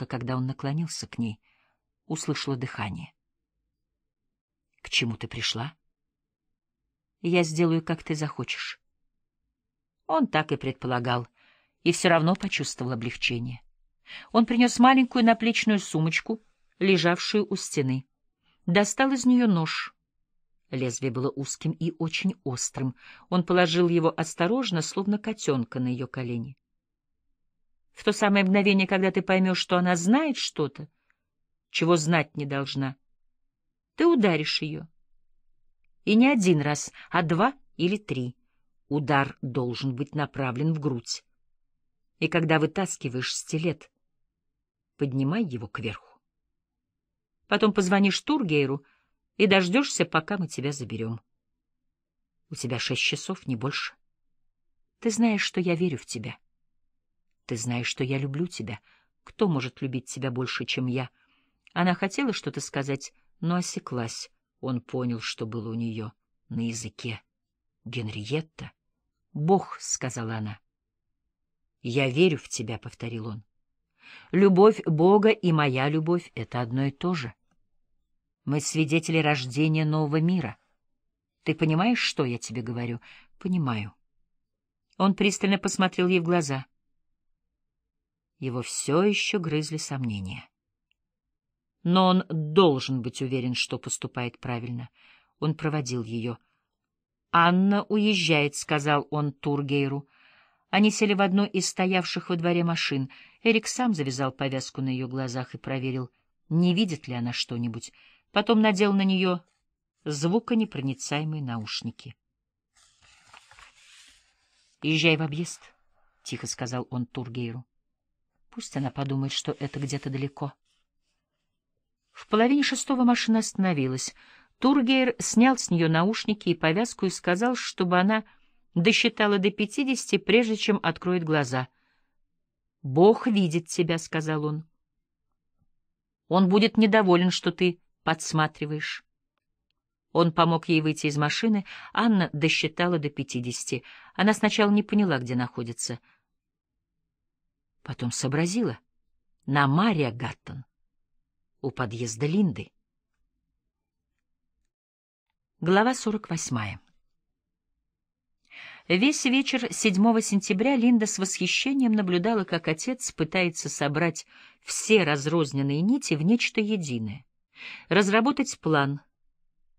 только когда он наклонился к ней, услышала дыхание. — К чему ты пришла? — Я сделаю, как ты захочешь. Он так и предполагал, и все равно почувствовал облегчение. Он принес маленькую наплечную сумочку, лежавшую у стены. Достал из нее нож — Лезвие было узким и очень острым. Он положил его осторожно, словно котенка, на ее колени в то самое мгновение, когда ты поймешь, что она знает что-то, чего знать не должна. Ты ударишь ее. И не один раз, а два или три. Удар должен быть направлен в грудь. И когда вытаскиваешь стилет, поднимай его кверху. Потом позвонишь Тургейру и дождешься, пока мы тебя заберем. У тебя шесть часов, не больше. Ты знаешь, что я верю в тебя. Ты знаешь, что я люблю тебя. Кто может любить тебя больше, чем я? Она хотела что-то сказать, но осеклась. Он понял, что было у нее на языке. Генриетта. Бог, сказала она. Я верю в тебя, повторил он. Любовь Бога и моя любовь — это одно и то же. Мы свидетели рождения нового мира. Ты понимаешь, что я тебе говорю? Понимаю. Он пристально посмотрел ей в глаза. Его все еще грызли сомнения. Но он должен быть уверен, что поступает правильно. Он проводил ее. «Анна уезжает», — сказал он Тургейру. Они сели в одну из стоявших во дворе машин. Эрик сам завязал повязку на ее глазах и проверил, не видит ли она что-нибудь. Потом надел на нее звуконепроницаемые наушники. «Езжай в объезд», — тихо сказал он Тургейру. Пусть она подумает, что это где-то далеко. В половине шестого машина остановилась. Тургейр снял с нее наушники и повязку и сказал, чтобы она досчитала до пятидесяти, прежде чем откроет глаза. «Бог видит тебя», — сказал он. «Он будет недоволен, что ты подсматриваешь». Он помог ей выйти из машины, Анна досчитала до пятидесяти. Она сначала не поняла, где находится — Потом сообразила. На Мария Гаттон. У подъезда Линды. Глава сорок восьмая. Весь вечер 7 сентября Линда с восхищением наблюдала, как отец пытается собрать все разрозненные нити в нечто единое, разработать план,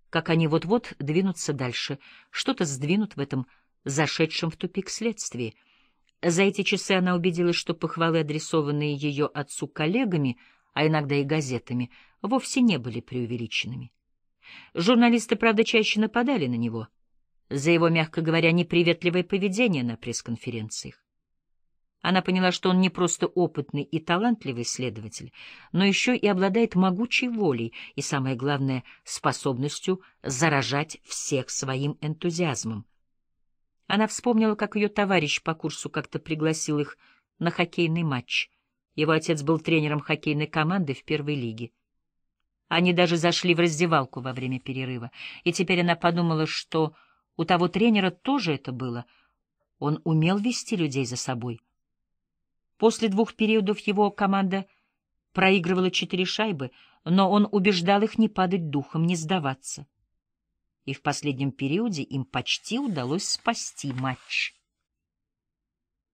как они вот-вот двинутся дальше, что-то сдвинут в этом зашедшем в тупик следствии — за эти часы она убедилась, что похвалы, адресованные ее отцу коллегами, а иногда и газетами, вовсе не были преувеличенными. Журналисты, правда, чаще нападали на него за его, мягко говоря, неприветливое поведение на пресс-конференциях. Она поняла, что он не просто опытный и талантливый следователь, но еще и обладает могучей волей и, самое главное, способностью заражать всех своим энтузиазмом. Она вспомнила, как ее товарищ по курсу как-то пригласил их на хоккейный матч. Его отец был тренером хоккейной команды в первой лиге. Они даже зашли в раздевалку во время перерыва, и теперь она подумала, что у того тренера тоже это было. Он умел вести людей за собой. После двух периодов его команда проигрывала четыре шайбы, но он убеждал их не падать духом, не сдаваться и в последнем периоде им почти удалось спасти матч.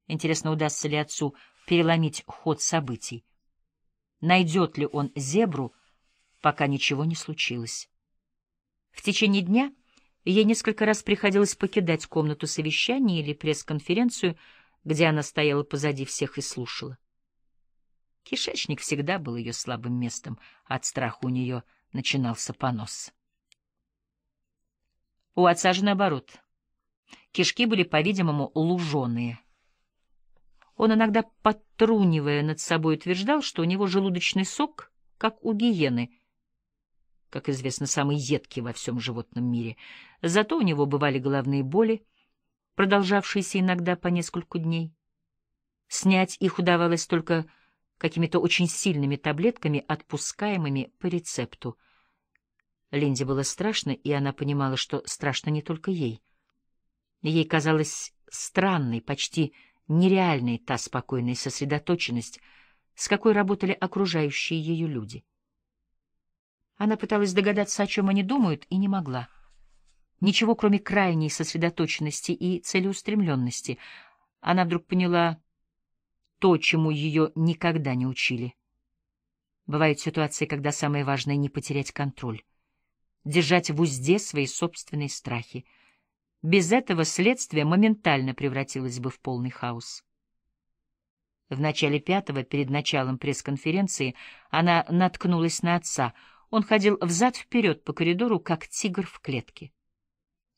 Интересно, удастся ли отцу переломить ход событий? Найдет ли он зебру, пока ничего не случилось? В течение дня ей несколько раз приходилось покидать комнату совещания или пресс-конференцию, где она стояла позади всех и слушала. Кишечник всегда был ее слабым местом, от страха у нее начинался понос. У отца же наоборот. Кишки были, по-видимому, луженые. Он иногда, потрунивая над собой, утверждал, что у него желудочный сок, как у гиены, как известно, самый едкий во всем животном мире. Зато у него бывали головные боли, продолжавшиеся иногда по нескольку дней. Снять их удавалось только какими-то очень сильными таблетками, отпускаемыми по рецепту — Линде было страшно, и она понимала, что страшно не только ей. Ей казалась странной, почти нереальной та спокойная сосредоточенность, с какой работали окружающие ее люди. Она пыталась догадаться, о чем они думают, и не могла. Ничего, кроме крайней сосредоточенности и целеустремленности. Она вдруг поняла то, чему ее никогда не учили. Бывают ситуации, когда самое важное — не потерять контроль держать в узде свои собственные страхи. Без этого следствие моментально превратилось бы в полный хаос. В начале пятого, перед началом пресс-конференции, она наткнулась на отца. Он ходил взад-вперед по коридору, как тигр в клетке.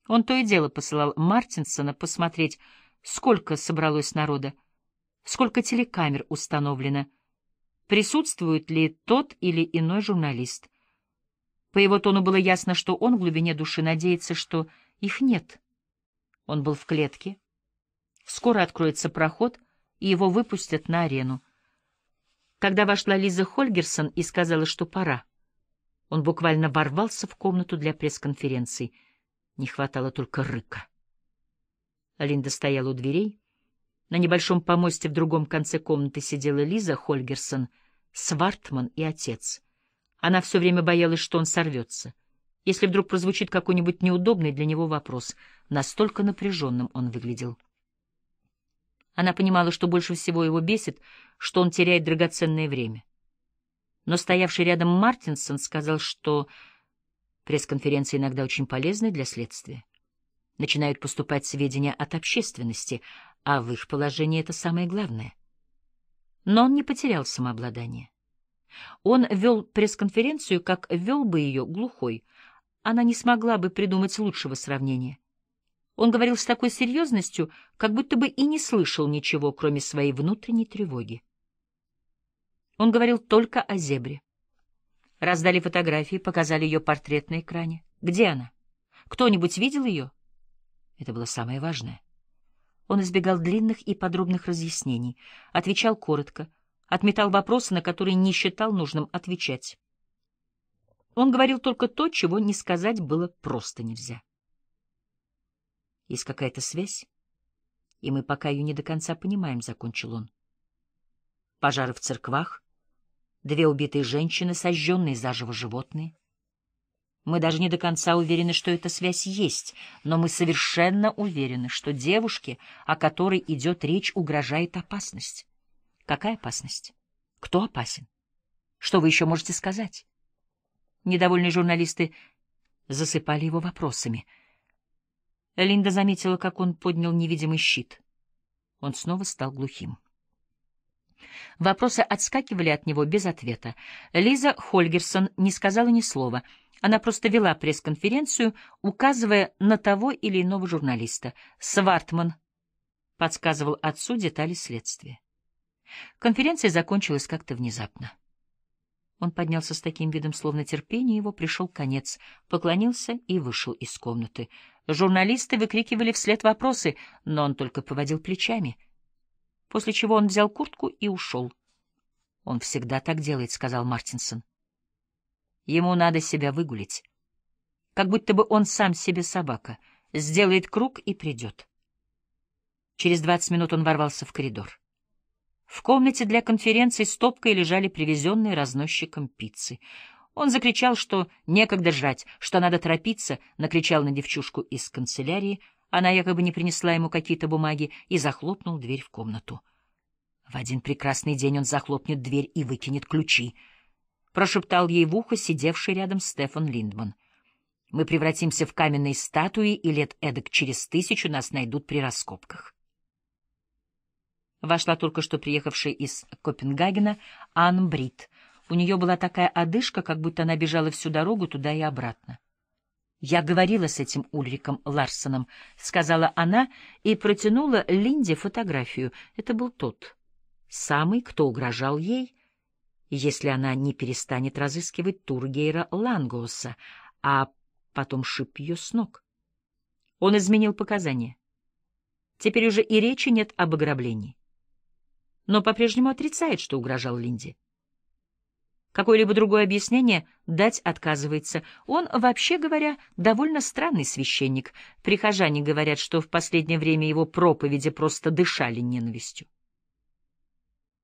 Он то и дело посылал Мартинсона посмотреть, сколько собралось народа, сколько телекамер установлено, присутствует ли тот или иной журналист — по его тону было ясно, что он в глубине души надеется, что их нет. Он был в клетке. Скоро откроется проход, и его выпустят на арену. Когда вошла Лиза Хольгерсон и сказала, что пора, он буквально ворвался в комнату для пресс-конференции. Не хватало только рыка. Линда стояла у дверей. На небольшом помосте в другом конце комнаты сидела Лиза Хольгерсон, Свартман и отец — она все время боялась, что он сорвется. Если вдруг прозвучит какой-нибудь неудобный для него вопрос, настолько напряженным он выглядел. Она понимала, что больше всего его бесит, что он теряет драгоценное время. Но стоявший рядом Мартинсон сказал, что пресс-конференции иногда очень полезны для следствия. Начинают поступать сведения от общественности, а в их положении это самое главное. Но он не потерял самообладание. Он вел пресс-конференцию, как вел бы ее глухой. Она не смогла бы придумать лучшего сравнения. Он говорил с такой серьезностью, как будто бы и не слышал ничего, кроме своей внутренней тревоги. Он говорил только о зебре. Раздали фотографии, показали ее портрет на экране. Где она? Кто-нибудь видел ее? Это было самое важное. Он избегал длинных и подробных разъяснений, отвечал коротко — отметал вопросы, на которые не считал нужным отвечать. Он говорил только то, чего не сказать было просто нельзя. Есть какая-то связь, и мы пока ее не до конца понимаем, — закончил он. Пожары в церквах, две убитые женщины, сожженные заживо животные. Мы даже не до конца уверены, что эта связь есть, но мы совершенно уверены, что девушке, о которой идет речь, угрожает опасность. Какая опасность? Кто опасен? Что вы еще можете сказать? Недовольные журналисты засыпали его вопросами. Линда заметила, как он поднял невидимый щит. Он снова стал глухим. Вопросы отскакивали от него без ответа. Лиза Хольгерсон не сказала ни слова. Она просто вела пресс-конференцию, указывая на того или иного журналиста. Свартман подсказывал отцу детали следствия. Конференция закончилась как-то внезапно. Он поднялся с таким видом, словно терпение его пришел конец, поклонился и вышел из комнаты. Журналисты выкрикивали вслед вопросы, но он только поводил плечами. После чего он взял куртку и ушел. «Он всегда так делает», — сказал Мартинсон. «Ему надо себя выгулить. Как будто бы он сам себе собака. Сделает круг и придет». Через двадцать минут он ворвался в коридор. В комнате для конференций стопкой лежали привезенные разносчиком пиццы. Он закричал, что некогда жрать, что надо торопиться, накричал на девчушку из канцелярии, она якобы не принесла ему какие-то бумаги, и захлопнул дверь в комнату. В один прекрасный день он захлопнет дверь и выкинет ключи, прошептал ей в ухо сидевший рядом Стефан Линдман. Мы превратимся в каменные статуи, и лет эдак через тысячу нас найдут при раскопках. Вошла только что приехавшая из Копенгагена Анн Брит. У нее была такая одышка, как будто она бежала всю дорогу туда и обратно. «Я говорила с этим Ульриком Ларсоном», — сказала она и протянула Линде фотографию. Это был тот, самый, кто угрожал ей, если она не перестанет разыскивать Тургейра Лангоса, а потом шип ее с ног. Он изменил показания. Теперь уже и речи нет об ограблении но по-прежнему отрицает, что угрожал Линде. Какое-либо другое объяснение дать отказывается. Он, вообще говоря, довольно странный священник. Прихожане говорят, что в последнее время его проповеди просто дышали ненавистью.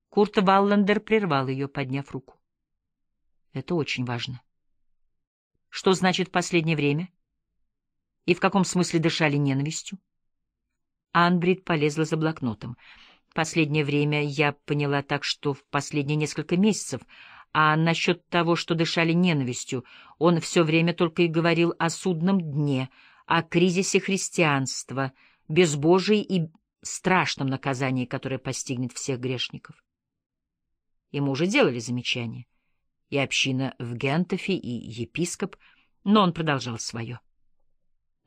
Курт Валлендер прервал ее, подняв руку. Это очень важно. Что значит «последнее время»? И в каком смысле дышали ненавистью? Анбрид полезла за блокнотом — Последнее время я поняла так, что в последние несколько месяцев. А насчет того, что дышали ненавистью, он все время только и говорил о судном дне, о кризисе христианства, безбожии и страшном наказании, которое постигнет всех грешников. Ему уже делали замечания. И община в Гентофе, и епископ, но он продолжал свое.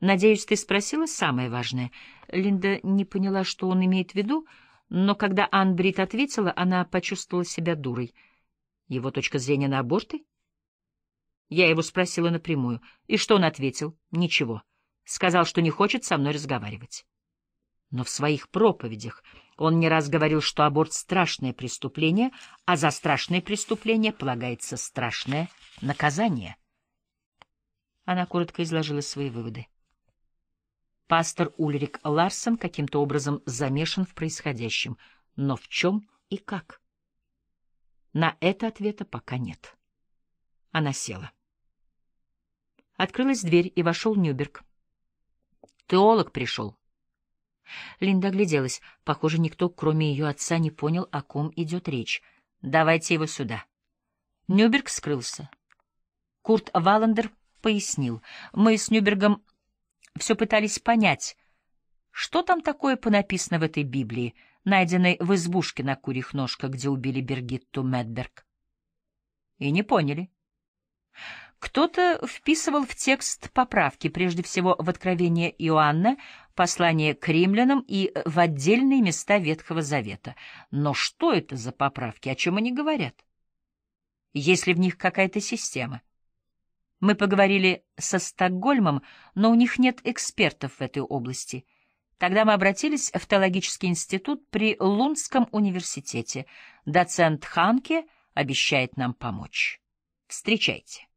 «Надеюсь, ты спросила самое важное?» Линда не поняла, что он имеет в виду, — но когда Ан Брит ответила, она почувствовала себя дурой. Его точка зрения на аборты? Я его спросила напрямую. И что он ответил? Ничего. Сказал, что не хочет со мной разговаривать. Но в своих проповедях он не раз говорил, что аборт — страшное преступление, а за страшное преступление полагается страшное наказание. Она коротко изложила свои выводы. Пастор Ульрик Ларсон каким-то образом замешан в происходящем, но в чем и как? На это ответа пока нет. Она села. Открылась дверь, и вошел Нюберг. Теолог пришел. Линда огляделась. Похоже, никто, кроме ее отца, не понял, о ком идет речь. «Давайте его сюда». Нюберг скрылся. Курт Валандер пояснил. «Мы с Нюбергом все пытались понять, что там такое понаписано в этой Библии, найденной в избушке на курьих ножках, где убили Бергитту Медберг. И не поняли. Кто-то вписывал в текст поправки, прежде всего в Откровение Иоанна, послание к римлянам и в отдельные места Ветхого Завета. Но что это за поправки, о чем они говорят? Есть ли в них какая-то система? Мы поговорили со Стокгольмом, но у них нет экспертов в этой области. Тогда мы обратились в теологический институт при Лундском университете. Доцент Ханке обещает нам помочь. Встречайте.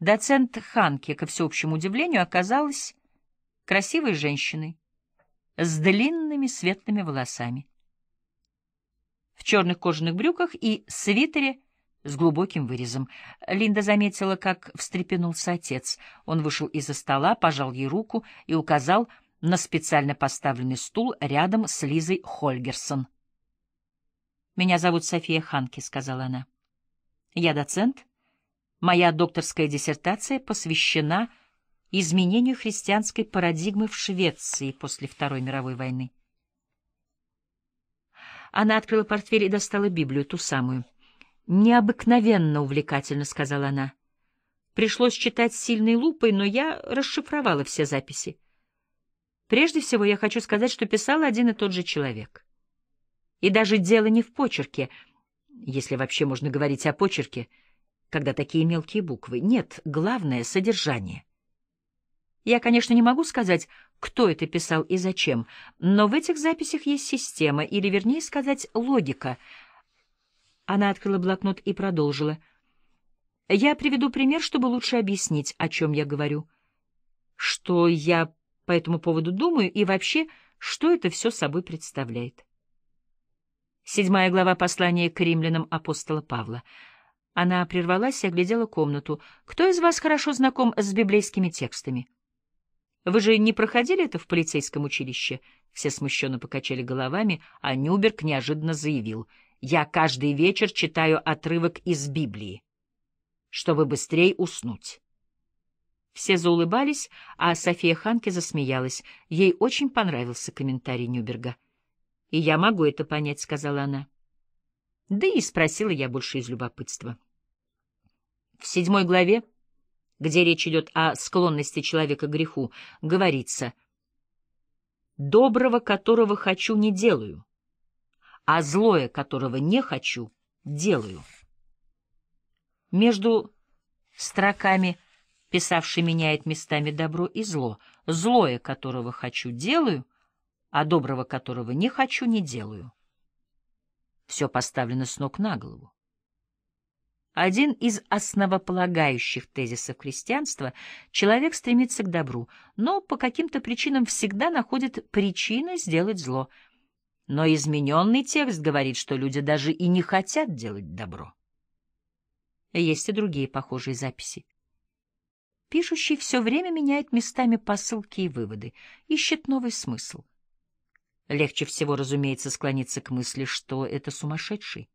Доцент Ханке, ко всеобщему удивлению, оказалась красивой женщиной с длинными светлыми волосами. В черных кожаных брюках и свитере – с глубоким вырезом. Линда заметила, как встрепенулся отец. Он вышел из-за стола, пожал ей руку и указал на специально поставленный стул рядом с Лизой Хольгерсон. «Меня зовут София Ханки», — сказала она. «Я доцент. Моя докторская диссертация посвящена изменению христианской парадигмы в Швеции после Второй мировой войны». Она открыла портфель и достала Библию, ту самую — «Необыкновенно увлекательно», — сказала она. «Пришлось читать сильной лупой, но я расшифровала все записи. Прежде всего я хочу сказать, что писал один и тот же человек. И даже дело не в почерке, если вообще можно говорить о почерке, когда такие мелкие буквы. Нет, главное — содержание. Я, конечно, не могу сказать, кто это писал и зачем, но в этих записях есть система, или, вернее сказать, логика — она открыла блокнот и продолжила. Я приведу пример, чтобы лучше объяснить, о чем я говорю. Что я по этому поводу думаю и вообще, что это все собой представляет. Седьмая глава послания к римлянам апостола Павла. Она прервалась и оглядела комнату. «Кто из вас хорошо знаком с библейскими текстами?» «Вы же не проходили это в полицейском училище?» Все смущенно покачали головами, а Нюберг неожиданно заявил — я каждый вечер читаю отрывок из Библии, чтобы быстрее уснуть. Все заулыбались, а София Ханке засмеялась. Ей очень понравился комментарий Нюберга. «И я могу это понять», — сказала она. Да и спросила я больше из любопытства. В седьмой главе, где речь идет о склонности человека к греху, говорится «Доброго, которого хочу, не делаю, а злое, которого не хочу, делаю. Между строками писавший меняет местами добро и зло. Злое, которого хочу, делаю, а доброго, которого не хочу, не делаю. Все поставлено с ног на голову. Один из основополагающих тезисов христианства — человек стремится к добру, но по каким-то причинам всегда находит причины сделать зло — но измененный текст говорит, что люди даже и не хотят делать добро. Есть и другие похожие записи. Пишущий все время меняет местами посылки и выводы, ищет новый смысл. Легче всего, разумеется, склониться к мысли, что это сумасшедший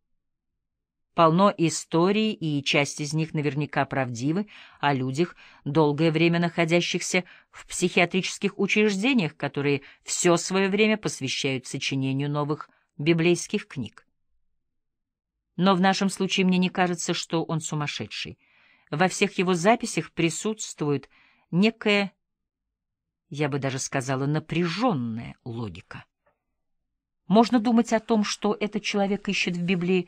полно историй, и часть из них наверняка правдивы, о людях, долгое время находящихся в психиатрических учреждениях, которые все свое время посвящают сочинению новых библейских книг. Но в нашем случае мне не кажется, что он сумасшедший. Во всех его записях присутствует некая, я бы даже сказала, напряженная логика. Можно думать о том, что этот человек ищет в Библии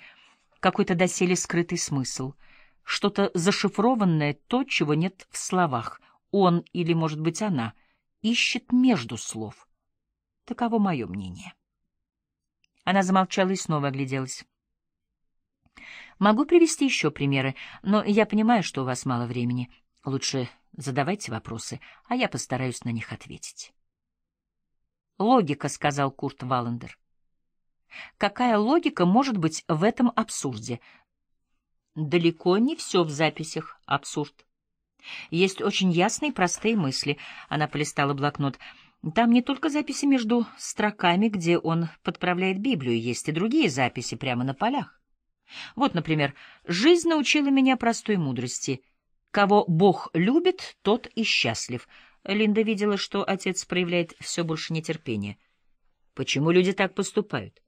какой-то доселе скрытый смысл, что-то зашифрованное, то, чего нет в словах. Он или, может быть, она ищет между слов. Таково мое мнение. Она замолчала и снова огляделась. Могу привести еще примеры, но я понимаю, что у вас мало времени. Лучше задавайте вопросы, а я постараюсь на них ответить. «Логика», — сказал Курт Валлендер. Какая логика может быть в этом абсурде? Далеко не все в записях абсурд. Есть очень ясные простые мысли. Она полистала блокнот. Там не только записи между строками, где он подправляет Библию, есть и другие записи прямо на полях. Вот, например, «Жизнь научила меня простой мудрости. Кого Бог любит, тот и счастлив». Линда видела, что отец проявляет все больше нетерпения. Почему люди так поступают?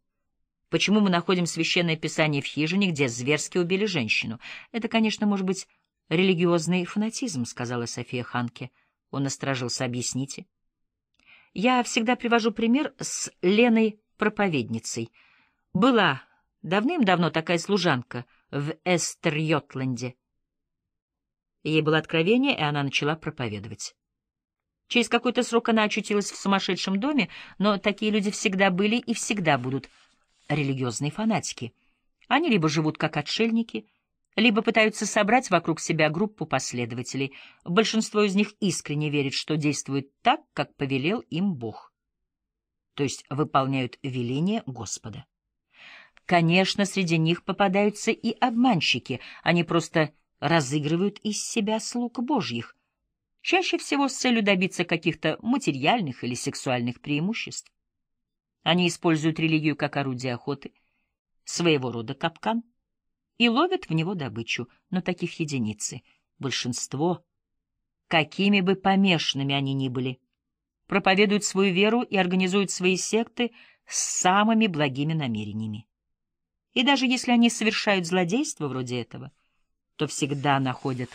Почему мы находим священное писание в хижине, где зверски убили женщину? Это, конечно, может быть религиозный фанатизм, — сказала София Ханке. Он насторожился. Объясните. Я всегда привожу пример с Леной проповедницей. Была давным-давно такая служанка в Эстерьотланде. Ей было откровение, и она начала проповедовать. Через какой-то срок она очутилась в сумасшедшем доме, но такие люди всегда были и всегда будут — религиозные фанатики. Они либо живут как отшельники, либо пытаются собрать вокруг себя группу последователей. Большинство из них искренне верит, что действует так, как повелел им Бог. То есть выполняют веление Господа. Конечно, среди них попадаются и обманщики. Они просто разыгрывают из себя слуг божьих, чаще всего с целью добиться каких-то материальных или сексуальных преимуществ. Они используют религию как орудие охоты, своего рода капкан, и ловят в него добычу, но таких единицы, большинство, какими бы помешанными они ни были, проповедуют свою веру и организуют свои секты с самыми благими намерениями. И даже если они совершают злодейство вроде этого, то всегда находят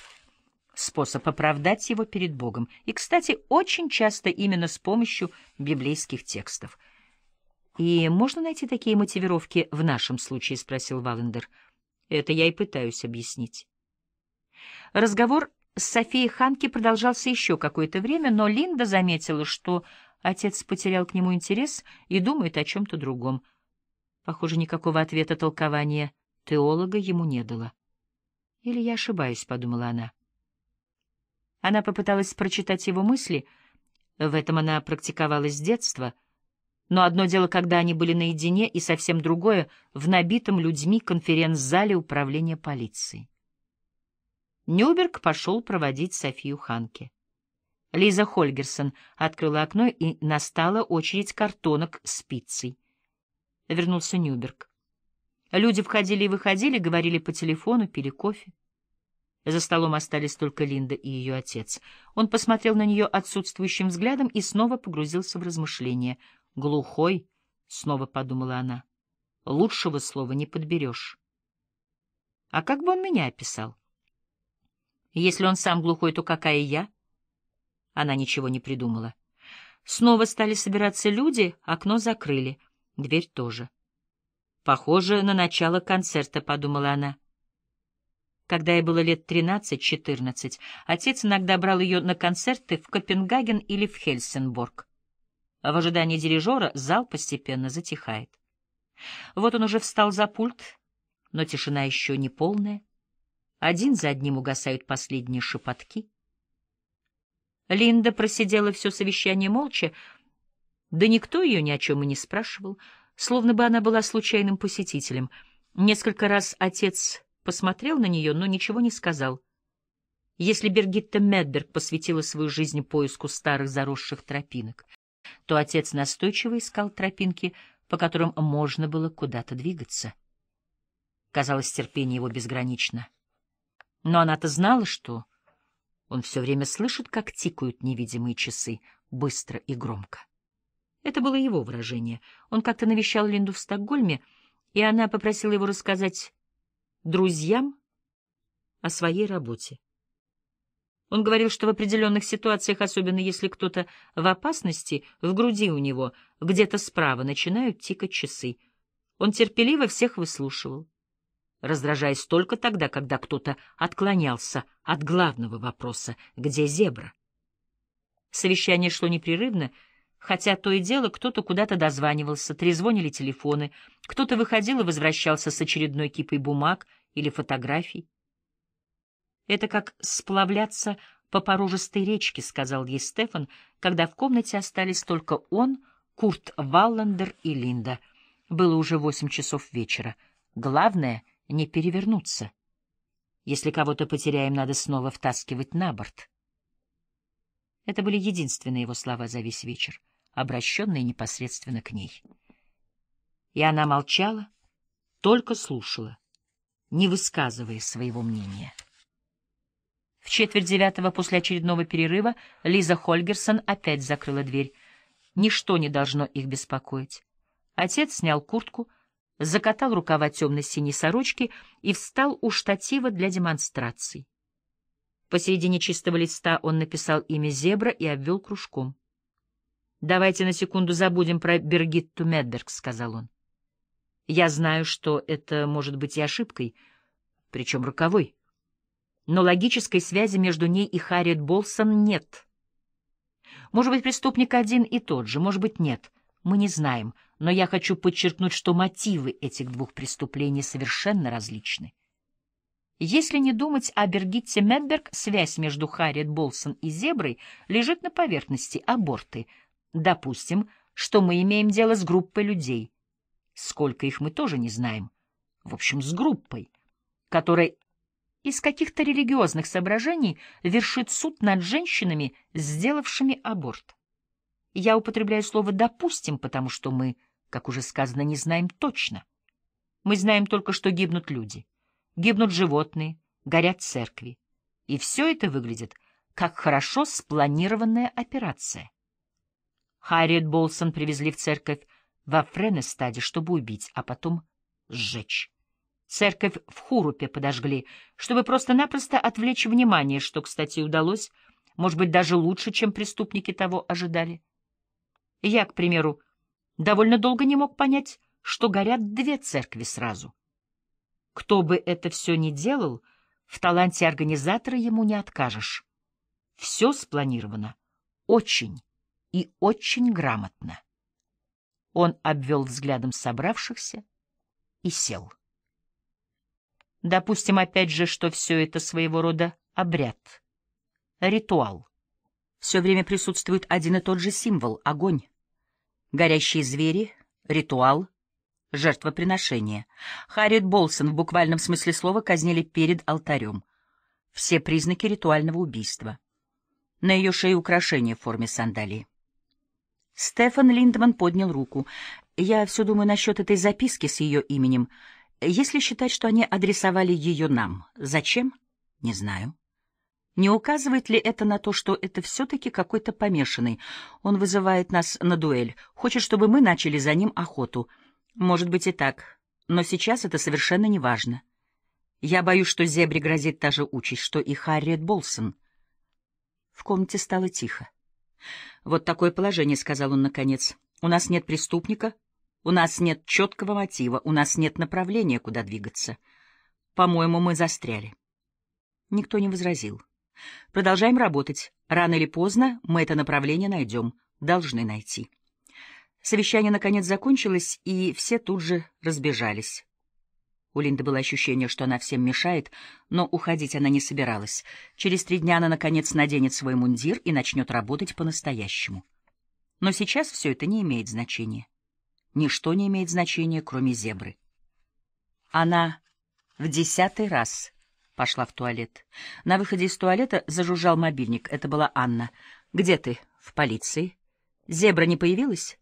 способ оправдать его перед Богом, и, кстати, очень часто именно с помощью библейских текстов — «И можно найти такие мотивировки в нашем случае?» — спросил Валендер. «Это я и пытаюсь объяснить». Разговор с Софией Ханки продолжался еще какое-то время, но Линда заметила, что отец потерял к нему интерес и думает о чем-то другом. Похоже, никакого ответа толкования теолога ему не дала. «Или я ошибаюсь», — подумала она. Она попыталась прочитать его мысли. В этом она практиковалась с детства — но одно дело, когда они были наедине, и совсем другое — в набитом людьми конференц-зале управления полиции. Нюберг пошел проводить Софию Ханке. Лиза Хольгерсон открыла окно, и настала очередь картонок с пиццей. Вернулся Нюберг. Люди входили и выходили, говорили по телефону, пили кофе. За столом остались только Линда и ее отец. Он посмотрел на нее отсутствующим взглядом и снова погрузился в размышления — Глухой, — снова подумала она, — лучшего слова не подберешь. А как бы он меня описал? Если он сам глухой, то какая я? Она ничего не придумала. Снова стали собираться люди, окно закрыли, дверь тоже. Похоже на начало концерта, — подумала она. Когда ей было лет тринадцать-четырнадцать, отец иногда брал ее на концерты в Копенгаген или в Хельсинборг. А в ожидании дирижера зал постепенно затихает. Вот он уже встал за пульт, но тишина еще не полная. Один за одним угасают последние шепотки. Линда просидела все совещание молча, да никто ее ни о чем и не спрашивал, словно бы она была случайным посетителем. Несколько раз отец посмотрел на нее, но ничего не сказал. Если Бергитта Медберг посвятила свою жизнь поиску старых заросших тропинок, то отец настойчиво искал тропинки, по которым можно было куда-то двигаться. Казалось, терпение его безгранично. Но она-то знала, что он все время слышит, как тикают невидимые часы, быстро и громко. Это было его выражение. Он как-то навещал Линду в Стокгольме, и она попросила его рассказать друзьям о своей работе. Он говорил, что в определенных ситуациях, особенно если кто-то в опасности, в груди у него, где-то справа, начинают тикать часы. Он терпеливо всех выслушивал, раздражаясь только тогда, когда кто-то отклонялся от главного вопроса «Где зебра?». Совещание шло непрерывно, хотя то и дело кто-то куда-то дозванивался, трезвонили телефоны, кто-то выходил и возвращался с очередной кипой бумаг или фотографий. «Это как сплавляться по порожистой речке», — сказал ей Стефан, когда в комнате остались только он, Курт Валлендер и Линда. Было уже восемь часов вечера. Главное — не перевернуться. Если кого-то потеряем, надо снова втаскивать на борт. Это были единственные его слова за весь вечер, обращенные непосредственно к ней. И она молчала, только слушала, не высказывая своего мнения. В четверть девятого после очередного перерыва Лиза Хольгерсон опять закрыла дверь. Ничто не должно их беспокоить. Отец снял куртку, закатал рукава темно-синей сорочки и встал у штатива для демонстраций. Посередине чистого листа он написал имя зебра и обвел кружком. «Давайте на секунду забудем про Бергитту Медберг», — сказал он. «Я знаю, что это может быть и ошибкой, причем роковой» но логической связи между ней и Харриет Болсон нет. Может быть, преступник один и тот же, может быть, нет. Мы не знаем, но я хочу подчеркнуть, что мотивы этих двух преступлений совершенно различны. Если не думать о Бергитте Медберг, связь между Харриет Болсон и зеброй лежит на поверхности аборты. Допустим, что мы имеем дело с группой людей. Сколько их мы тоже не знаем. В общем, с группой, которая из каких-то религиозных соображений вершит суд над женщинами, сделавшими аборт. Я употребляю слово «допустим», потому что мы, как уже сказано, не знаем точно. Мы знаем только, что гибнут люди, гибнут животные, горят церкви. И все это выглядит как хорошо спланированная операция. Харриет Болсон привезли в церковь во Френестаде, чтобы убить, а потом сжечь. Церковь в Хурупе подожгли, чтобы просто-напросто отвлечь внимание, что, кстати, удалось, может быть, даже лучше, чем преступники того ожидали. Я, к примеру, довольно долго не мог понять, что горят две церкви сразу. Кто бы это все ни делал, в таланте организатора ему не откажешь. Все спланировано очень и очень грамотно. Он обвел взглядом собравшихся и сел. Допустим, опять же, что все это своего рода обряд, ритуал. Все время присутствует один и тот же символ — огонь. Горящие звери, ритуал, жертвоприношение. Харриет Болсон в буквальном смысле слова казнили перед алтарем. Все признаки ритуального убийства. На ее шее украшение в форме сандалии. Стефан Линдман поднял руку. «Я все думаю насчет этой записки с ее именем». Если считать, что они адресовали ее нам, зачем? Не знаю. Не указывает ли это на то, что это все-таки какой-то помешанный? Он вызывает нас на дуэль, хочет, чтобы мы начали за ним охоту. Может быть и так, но сейчас это совершенно не важно. Я боюсь, что зебре грозит та же участь, что и Харриет Болсон. В комнате стало тихо. «Вот такое положение», — сказал он наконец. «У нас нет преступника, у нас нет четкого мотива, у нас нет направления, куда двигаться. По-моему, мы застряли. Никто не возразил. Продолжаем работать. Рано или поздно мы это направление найдем. Должны найти. Совещание, наконец, закончилось, и все тут же разбежались. У Линды было ощущение, что она всем мешает, но уходить она не собиралась. Через три дня она, наконец, наденет свой мундир и начнет работать по-настоящему. Но сейчас все это не имеет значения ничто не имеет значения, кроме зебры. Она в десятый раз пошла в туалет. На выходе из туалета зажужжал мобильник. Это была Анна. «Где ты?» «В полиции». «Зебра не появилась?»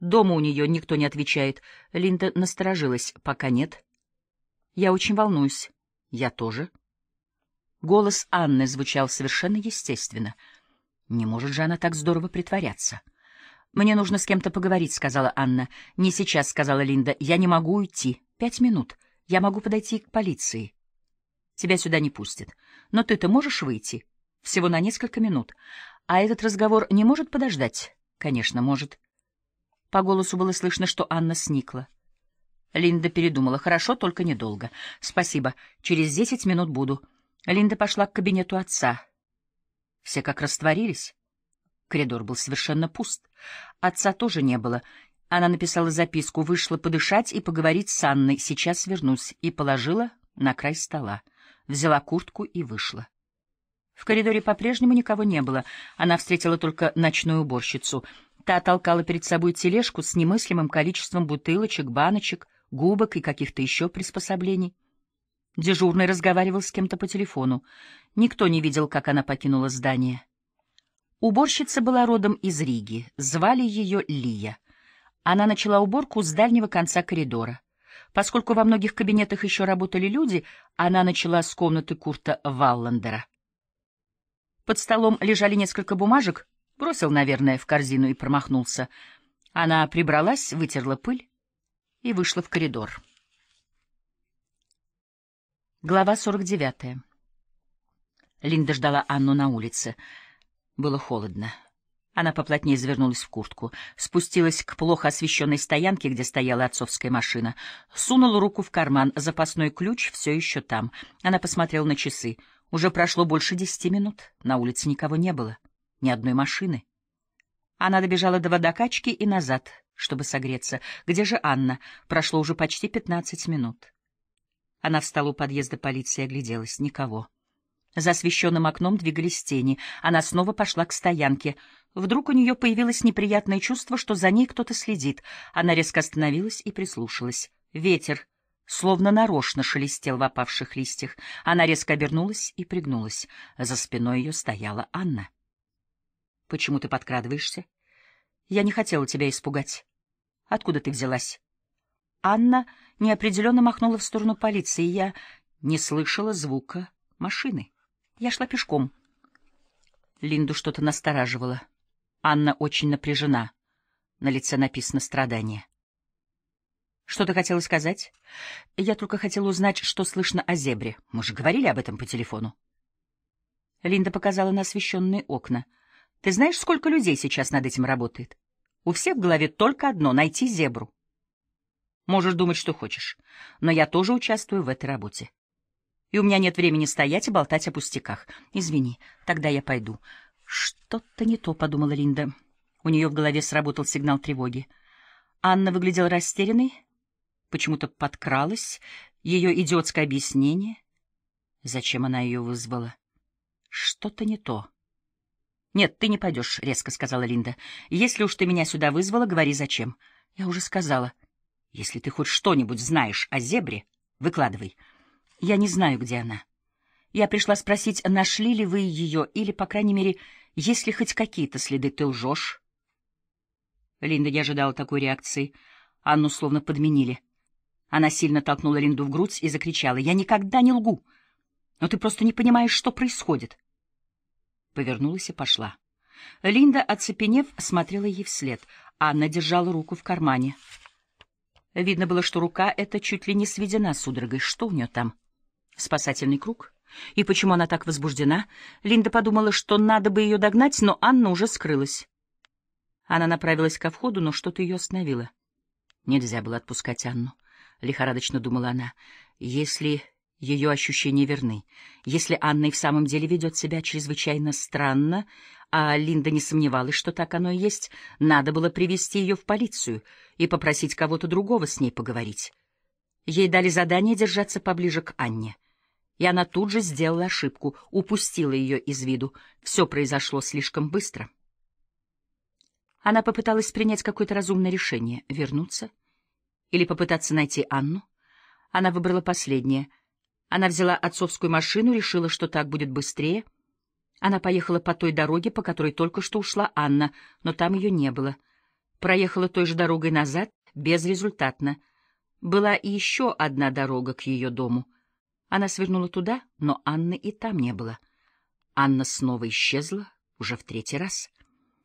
«Дома у нее никто не отвечает». Линда насторожилась. «Пока нет». «Я очень волнуюсь». «Я тоже». Голос Анны звучал совершенно естественно. Не может же она так здорово притворяться. «Мне нужно с кем-то поговорить», — сказала Анна. «Не сейчас», — сказала Линда. «Я не могу уйти. Пять минут. Я могу подойти к полиции». «Тебя сюда не пустят. Но ты-то можешь выйти? Всего на несколько минут. А этот разговор не может подождать?» «Конечно, может». По голосу было слышно, что Анна сникла. Линда передумала. «Хорошо, только недолго. Спасибо. Через десять минут буду». Линда пошла к кабинету отца. Все как растворились. Коридор был совершенно пуст. Отца тоже не было. Она написала записку, вышла подышать и поговорить с Анной. «Сейчас вернусь», и положила на край стола. Взяла куртку и вышла. В коридоре по-прежнему никого не было. Она встретила только ночную уборщицу. Та толкала перед собой тележку с немыслимым количеством бутылочек, баночек, губок и каких-то еще приспособлений. Дежурный разговаривал с кем-то по телефону. Никто не видел, как она покинула здание. Уборщица была родом из Риги, звали ее Лия. Она начала уборку с дальнего конца коридора. Поскольку во многих кабинетах еще работали люди, она начала с комнаты Курта Валландера. Под столом лежали несколько бумажек, бросил, наверное, в корзину и промахнулся. Она прибралась, вытерла пыль и вышла в коридор. Глава 49. Линда ждала Анну на улице — было холодно. Она поплотнее завернулась в куртку, спустилась к плохо освещенной стоянке, где стояла отцовская машина, сунула руку в карман, запасной ключ все еще там. Она посмотрела на часы. Уже прошло больше десяти минут, на улице никого не было, ни одной машины. Она добежала до водокачки и назад, чтобы согреться. Где же Анна? Прошло уже почти пятнадцать минут. Она встала у подъезда полиции и огляделась. Никого. За освещенным окном двигались тени. Она снова пошла к стоянке. Вдруг у нее появилось неприятное чувство, что за ней кто-то следит. Она резко остановилась и прислушалась. Ветер словно нарочно шелестел в опавших листьях. Она резко обернулась и пригнулась. За спиной ее стояла Анна. — Почему ты подкрадываешься? — Я не хотела тебя испугать. — Откуда ты взялась? Анна неопределенно махнула в сторону полиции. Я не слышала звука машины. Я шла пешком. Линду что-то настораживало. Анна очень напряжена. На лице написано страдание. Что ты хотела сказать? Я только хотела узнать, что слышно о зебре. Мы же говорили об этом по телефону. Линда показала на освещенные окна. Ты знаешь, сколько людей сейчас над этим работает? У всех в голове только одно — найти зебру. Можешь думать, что хочешь, но я тоже участвую в этой работе и у меня нет времени стоять и болтать о пустяках. Извини, тогда я пойду. Что-то не то, — подумала Линда. У нее в голове сработал сигнал тревоги. Анна выглядела растерянной, почему-то подкралась, ее идиотское объяснение. Зачем она ее вызвала? Что-то не то. «Нет, ты не пойдешь», — резко сказала Линда. «Если уж ты меня сюда вызвала, говори зачем». «Я уже сказала». «Если ты хоть что-нибудь знаешь о зебре, выкладывай». Я не знаю, где она. Я пришла спросить, нашли ли вы ее, или, по крайней мере, есть ли хоть какие-то следы. Ты лжешь?» Линда не ожидала такой реакции. Анну словно подменили. Она сильно толкнула Линду в грудь и закричала. «Я никогда не лгу! Но ты просто не понимаешь, что происходит!» Повернулась и пошла. Линда, оцепенев, смотрела ей вслед. Анна держала руку в кармане. Видно было, что рука эта чуть ли не сведена судорогой. Что у нее там? — Спасательный круг. И почему она так возбуждена? Линда подумала, что надо бы ее догнать, но Анна уже скрылась. Она направилась ко входу, но что-то ее остановило. Нельзя было отпускать Анну, — лихорадочно думала она. Если ее ощущения верны, если Анна и в самом деле ведет себя чрезвычайно странно, а Линда не сомневалась, что так оно и есть, надо было привести ее в полицию и попросить кого-то другого с ней поговорить. Ей дали задание держаться поближе к Анне и она тут же сделала ошибку, упустила ее из виду. Все произошло слишком быстро. Она попыталась принять какое-то разумное решение — вернуться или попытаться найти Анну. Она выбрала последнее. Она взяла отцовскую машину, решила, что так будет быстрее. Она поехала по той дороге, по которой только что ушла Анна, но там ее не было. Проехала той же дорогой назад, безрезультатно. Была еще одна дорога к ее дому — она свернула туда, но Анны и там не было. Анна снова исчезла, уже в третий раз.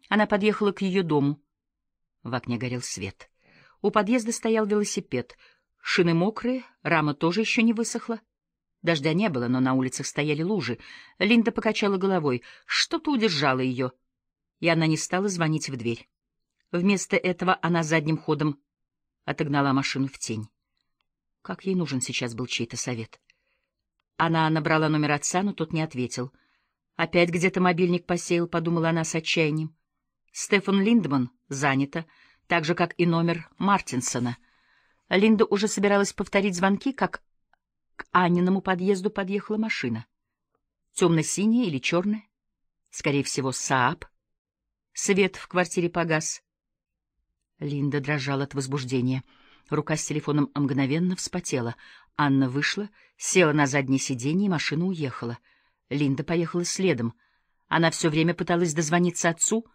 Она подъехала к ее дому. В окне горел свет. У подъезда стоял велосипед. Шины мокрые, рама тоже еще не высохла. Дождя не было, но на улицах стояли лужи. Линда покачала головой. Что-то удержало ее. И она не стала звонить в дверь. Вместо этого она задним ходом отогнала машину в тень. Как ей нужен сейчас был чей-то совет. Она набрала номер отца, но тот не ответил. «Опять где-то мобильник посеял», — подумала она с отчаянием. Стефан Линдман занята, так же, как и номер Мартинсона. Линда уже собиралась повторить звонки, как к Аниному подъезду подъехала машина. Темно-синяя или черная? Скорее всего, Сааб. Свет в квартире погас. Линда дрожала от возбуждения. Рука с телефоном мгновенно вспотела. Анна вышла, села на заднее сиденье, и машина уехала. Линда поехала следом. Она все время пыталась дозвониться отцу,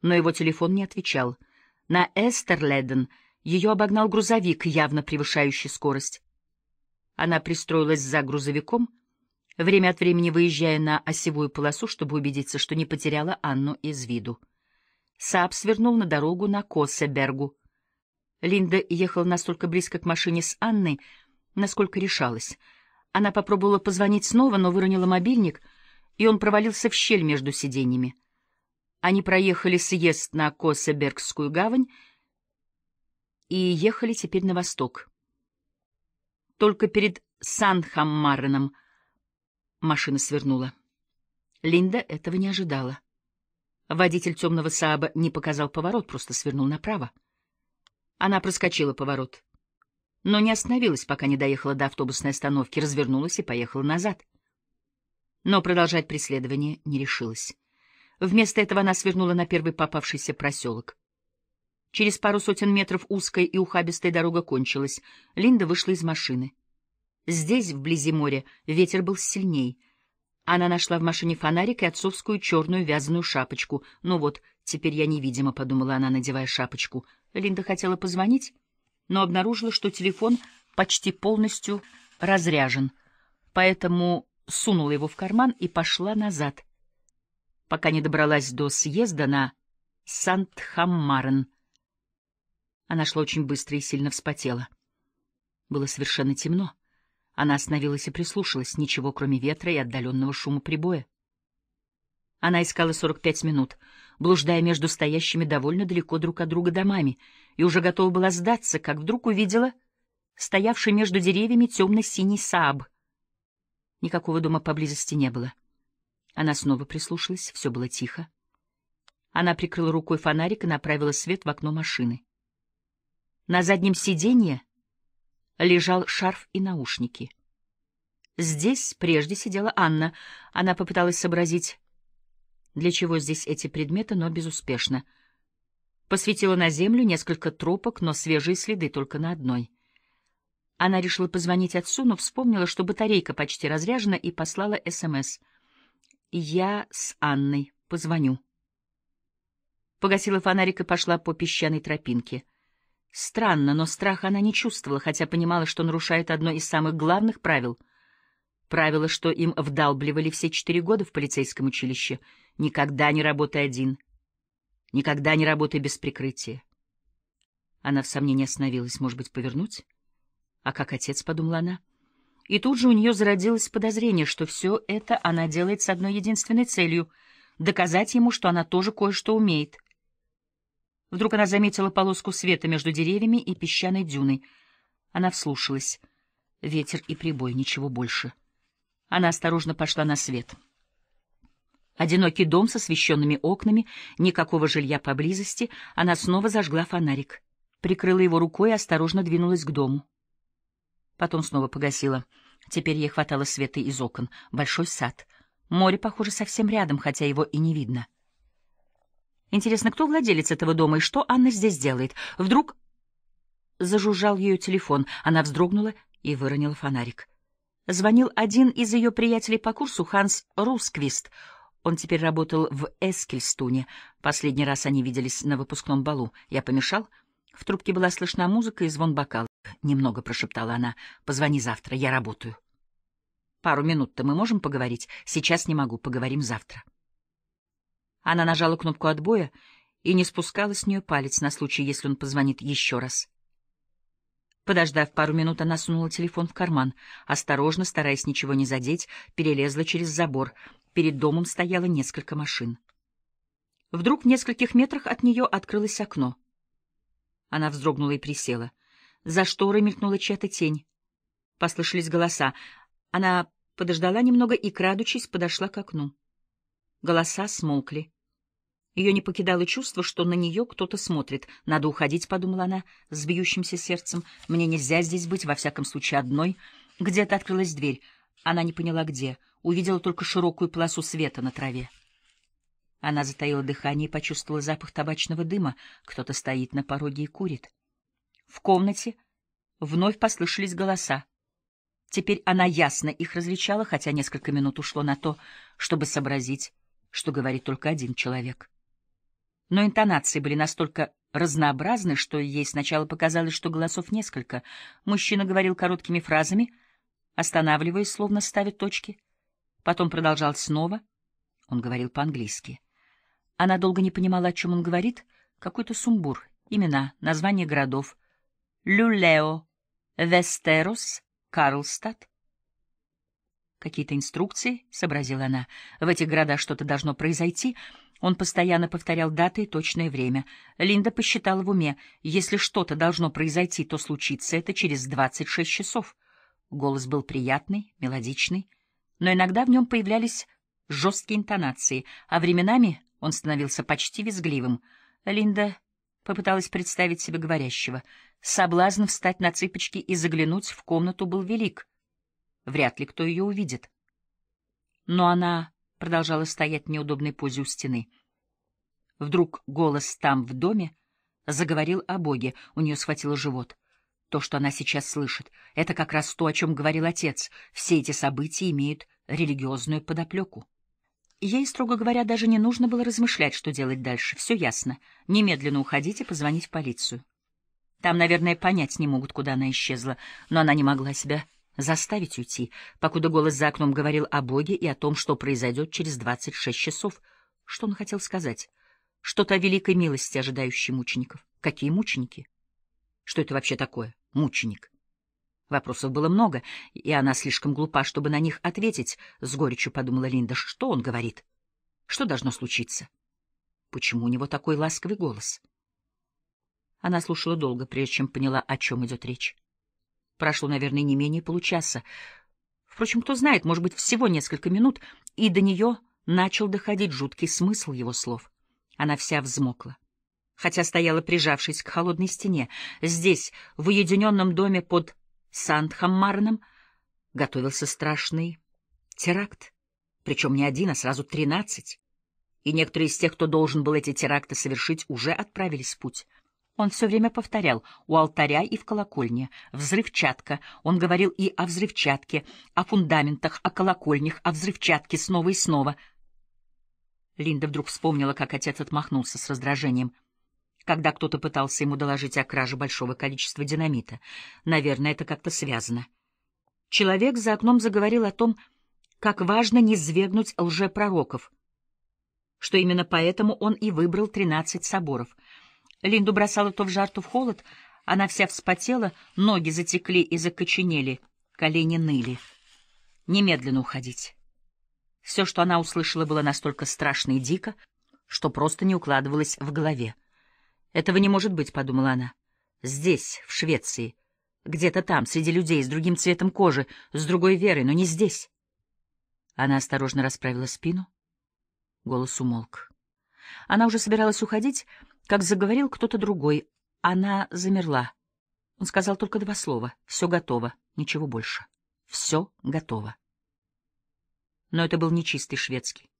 но его телефон не отвечал. На Эстерледен ее обогнал грузовик, явно превышающий скорость. Она пристроилась за грузовиком, время от времени выезжая на осевую полосу, чтобы убедиться, что не потеряла Анну из виду. Сааб свернул на дорогу на Косебергу. Линда ехала настолько близко к машине с Анной, насколько решалась. Она попробовала позвонить снова, но выронила мобильник, и он провалился в щель между сиденьями. Они проехали съезд на Косебергскую гавань и ехали теперь на восток. Только перед Сан-Хаммареном машина свернула. Линда этого не ожидала. Водитель темного Сааба не показал поворот, просто свернул направо. Она проскочила поворот, но не остановилась, пока не доехала до автобусной остановки, развернулась и поехала назад. Но продолжать преследование не решилась. Вместо этого она свернула на первый попавшийся проселок. Через пару сотен метров узкая и ухабистая дорога кончилась. Линда вышла из машины. Здесь, вблизи моря, ветер был сильней. Она нашла в машине фонарик и отцовскую черную вязаную шапочку. Ну вот, «Теперь я невидима», — подумала она, надевая шапочку. Линда хотела позвонить, но обнаружила, что телефон почти полностью разряжен, поэтому сунула его в карман и пошла назад, пока не добралась до съезда на Сант-Хаммарен. Она шла очень быстро и сильно вспотела. Было совершенно темно. Она остановилась и прислушалась, ничего кроме ветра и отдаленного шума прибоя. Она искала 45 минут, блуждая между стоящими довольно далеко друг от друга домами, и уже готова была сдаться, как вдруг увидела стоявший между деревьями темно-синий Сааб. Никакого дома поблизости не было. Она снова прислушалась, все было тихо. Она прикрыла рукой фонарик и направила свет в окно машины. На заднем сиденье лежал шарф и наушники. Здесь прежде сидела Анна. Она попыталась сообразить, для чего здесь эти предметы, но безуспешно. Посветила на землю несколько тропок, но свежие следы только на одной. Она решила позвонить отцу, но вспомнила, что батарейка почти разряжена, и послала СМС. «Я с Анной. Позвоню». Погасила фонарик и пошла по песчаной тропинке. Странно, но страха она не чувствовала, хотя понимала, что нарушает одно из самых главных правил — Правило, что им вдалбливали все четыре года в полицейском училище. Никогда не работай один. Никогда не работай без прикрытия. Она в сомнении остановилась. Может быть, повернуть? А как отец, подумала она. И тут же у нее зародилось подозрение, что все это она делает с одной единственной целью — доказать ему, что она тоже кое-что умеет. Вдруг она заметила полоску света между деревьями и песчаной дюной. Она вслушалась. Ветер и прибой, ничего больше. — она осторожно пошла на свет. Одинокий дом со освещенными окнами, никакого жилья поблизости, она снова зажгла фонарик. Прикрыла его рукой и осторожно двинулась к дому. Потом снова погасила. Теперь ей хватало света из окон. Большой сад. Море, похоже, совсем рядом, хотя его и не видно. Интересно, кто владелец этого дома и что Анна здесь делает? Вдруг зажужжал ее телефон. Она вздрогнула и выронила фонарик. Звонил один из ее приятелей по курсу, Ханс Русквист. Он теперь работал в Эскельстуне. Последний раз они виделись на выпускном балу. Я помешал? В трубке была слышна музыка и звон бокал. Немного прошептала она. «Позвони завтра, я работаю». «Пару минут-то мы можем поговорить? Сейчас не могу, поговорим завтра». Она нажала кнопку отбоя и не спускала с нее палец на случай, если он позвонит еще раз. Подождав пару минут, она сунула телефон в карман. Осторожно, стараясь ничего не задеть, перелезла через забор. Перед домом стояло несколько машин. Вдруг в нескольких метрах от нее открылось окно. Она вздрогнула и присела. За шторой мелькнула чья-то тень. Послышались голоса. Она подождала немного и, крадучись, подошла к окну. Голоса смолкли. Ее не покидало чувство, что на нее кто-то смотрит. «Надо уходить», — подумала она с бьющимся сердцем. «Мне нельзя здесь быть, во всяком случае, одной». Где-то открылась дверь. Она не поняла, где. Увидела только широкую полосу света на траве. Она затаила дыхание и почувствовала запах табачного дыма. Кто-то стоит на пороге и курит. В комнате вновь послышались голоса. Теперь она ясно их различала, хотя несколько минут ушло на то, чтобы сообразить, что говорит только один человек но интонации были настолько разнообразны, что ей сначала показалось, что голосов несколько. Мужчина говорил короткими фразами, останавливаясь, словно ставя точки. Потом продолжал снова. Он говорил по-английски. Она долго не понимала, о чем он говорит. Какой-то сумбур, имена, названия городов. Люлео, Вестерос, Карлстад. Какие-то инструкции, — сообразила она. В этих городах что-то должно произойти — он постоянно повторял даты и точное время. Линда посчитала в уме, если что-то должно произойти, то случится это через 26 часов. Голос был приятный, мелодичный, но иногда в нем появлялись жесткие интонации, а временами он становился почти визгливым. Линда попыталась представить себе говорящего. Соблазн встать на цыпочки и заглянуть в комнату был велик. Вряд ли кто ее увидит. Но она продолжала стоять в неудобной позе у стены. Вдруг голос там, в доме, заговорил о Боге, у нее схватило живот. То, что она сейчас слышит, это как раз то, о чем говорил отец. Все эти события имеют религиозную подоплеку. Ей, строго говоря, даже не нужно было размышлять, что делать дальше. Все ясно. Немедленно уходить и позвонить в полицию. Там, наверное, понять не могут, куда она исчезла, но она не могла себя заставить уйти, покуда голос за окном говорил о Боге и о том, что произойдет через 26 часов. Что он хотел сказать? Что-то о великой милости, ожидающей мучеников. Какие мученики? Что это вообще такое? Мученик. Вопросов было много, и она слишком глупа, чтобы на них ответить, — с горечью подумала Линда. Что он говорит? Что должно случиться? Почему у него такой ласковый голос? Она слушала долго, прежде чем поняла, о чем идет речь. Прошло, наверное, не менее получаса. Впрочем, кто знает, может быть, всего несколько минут, и до нее начал доходить жуткий смысл его слов. Она вся взмокла. Хотя стояла прижавшись к холодной стене, здесь, в уединенном доме под Сандхаммарном, готовился страшный теракт. Причем не один, а сразу тринадцать. И некоторые из тех, кто должен был эти теракты совершить, уже отправились в путь. Он все время повторял «у алтаря и в колокольне», «взрывчатка». Он говорил и о взрывчатке, о фундаментах, о колокольнях, о взрывчатке снова и снова. Линда вдруг вспомнила, как отец отмахнулся с раздражением, когда кто-то пытался ему доложить о краже большого количества динамита. Наверное, это как-то связано. Человек за окном заговорил о том, как важно не свергнуть лжепророков, что именно поэтому он и выбрал тринадцать соборов — Линду бросала то в жар, то в холод. Она вся вспотела, ноги затекли и закоченели, колени ныли. Немедленно уходить. Все, что она услышала, было настолько страшно и дико, что просто не укладывалось в голове. «Этого не может быть», — подумала она. «Здесь, в Швеции. Где-то там, среди людей, с другим цветом кожи, с другой верой, но не здесь». Она осторожно расправила спину. Голос умолк. Она уже собиралась уходить, — как заговорил кто-то другой, она замерла. Он сказал только два слова. Все готово, ничего больше. Все готово. Но это был не чистый шведский.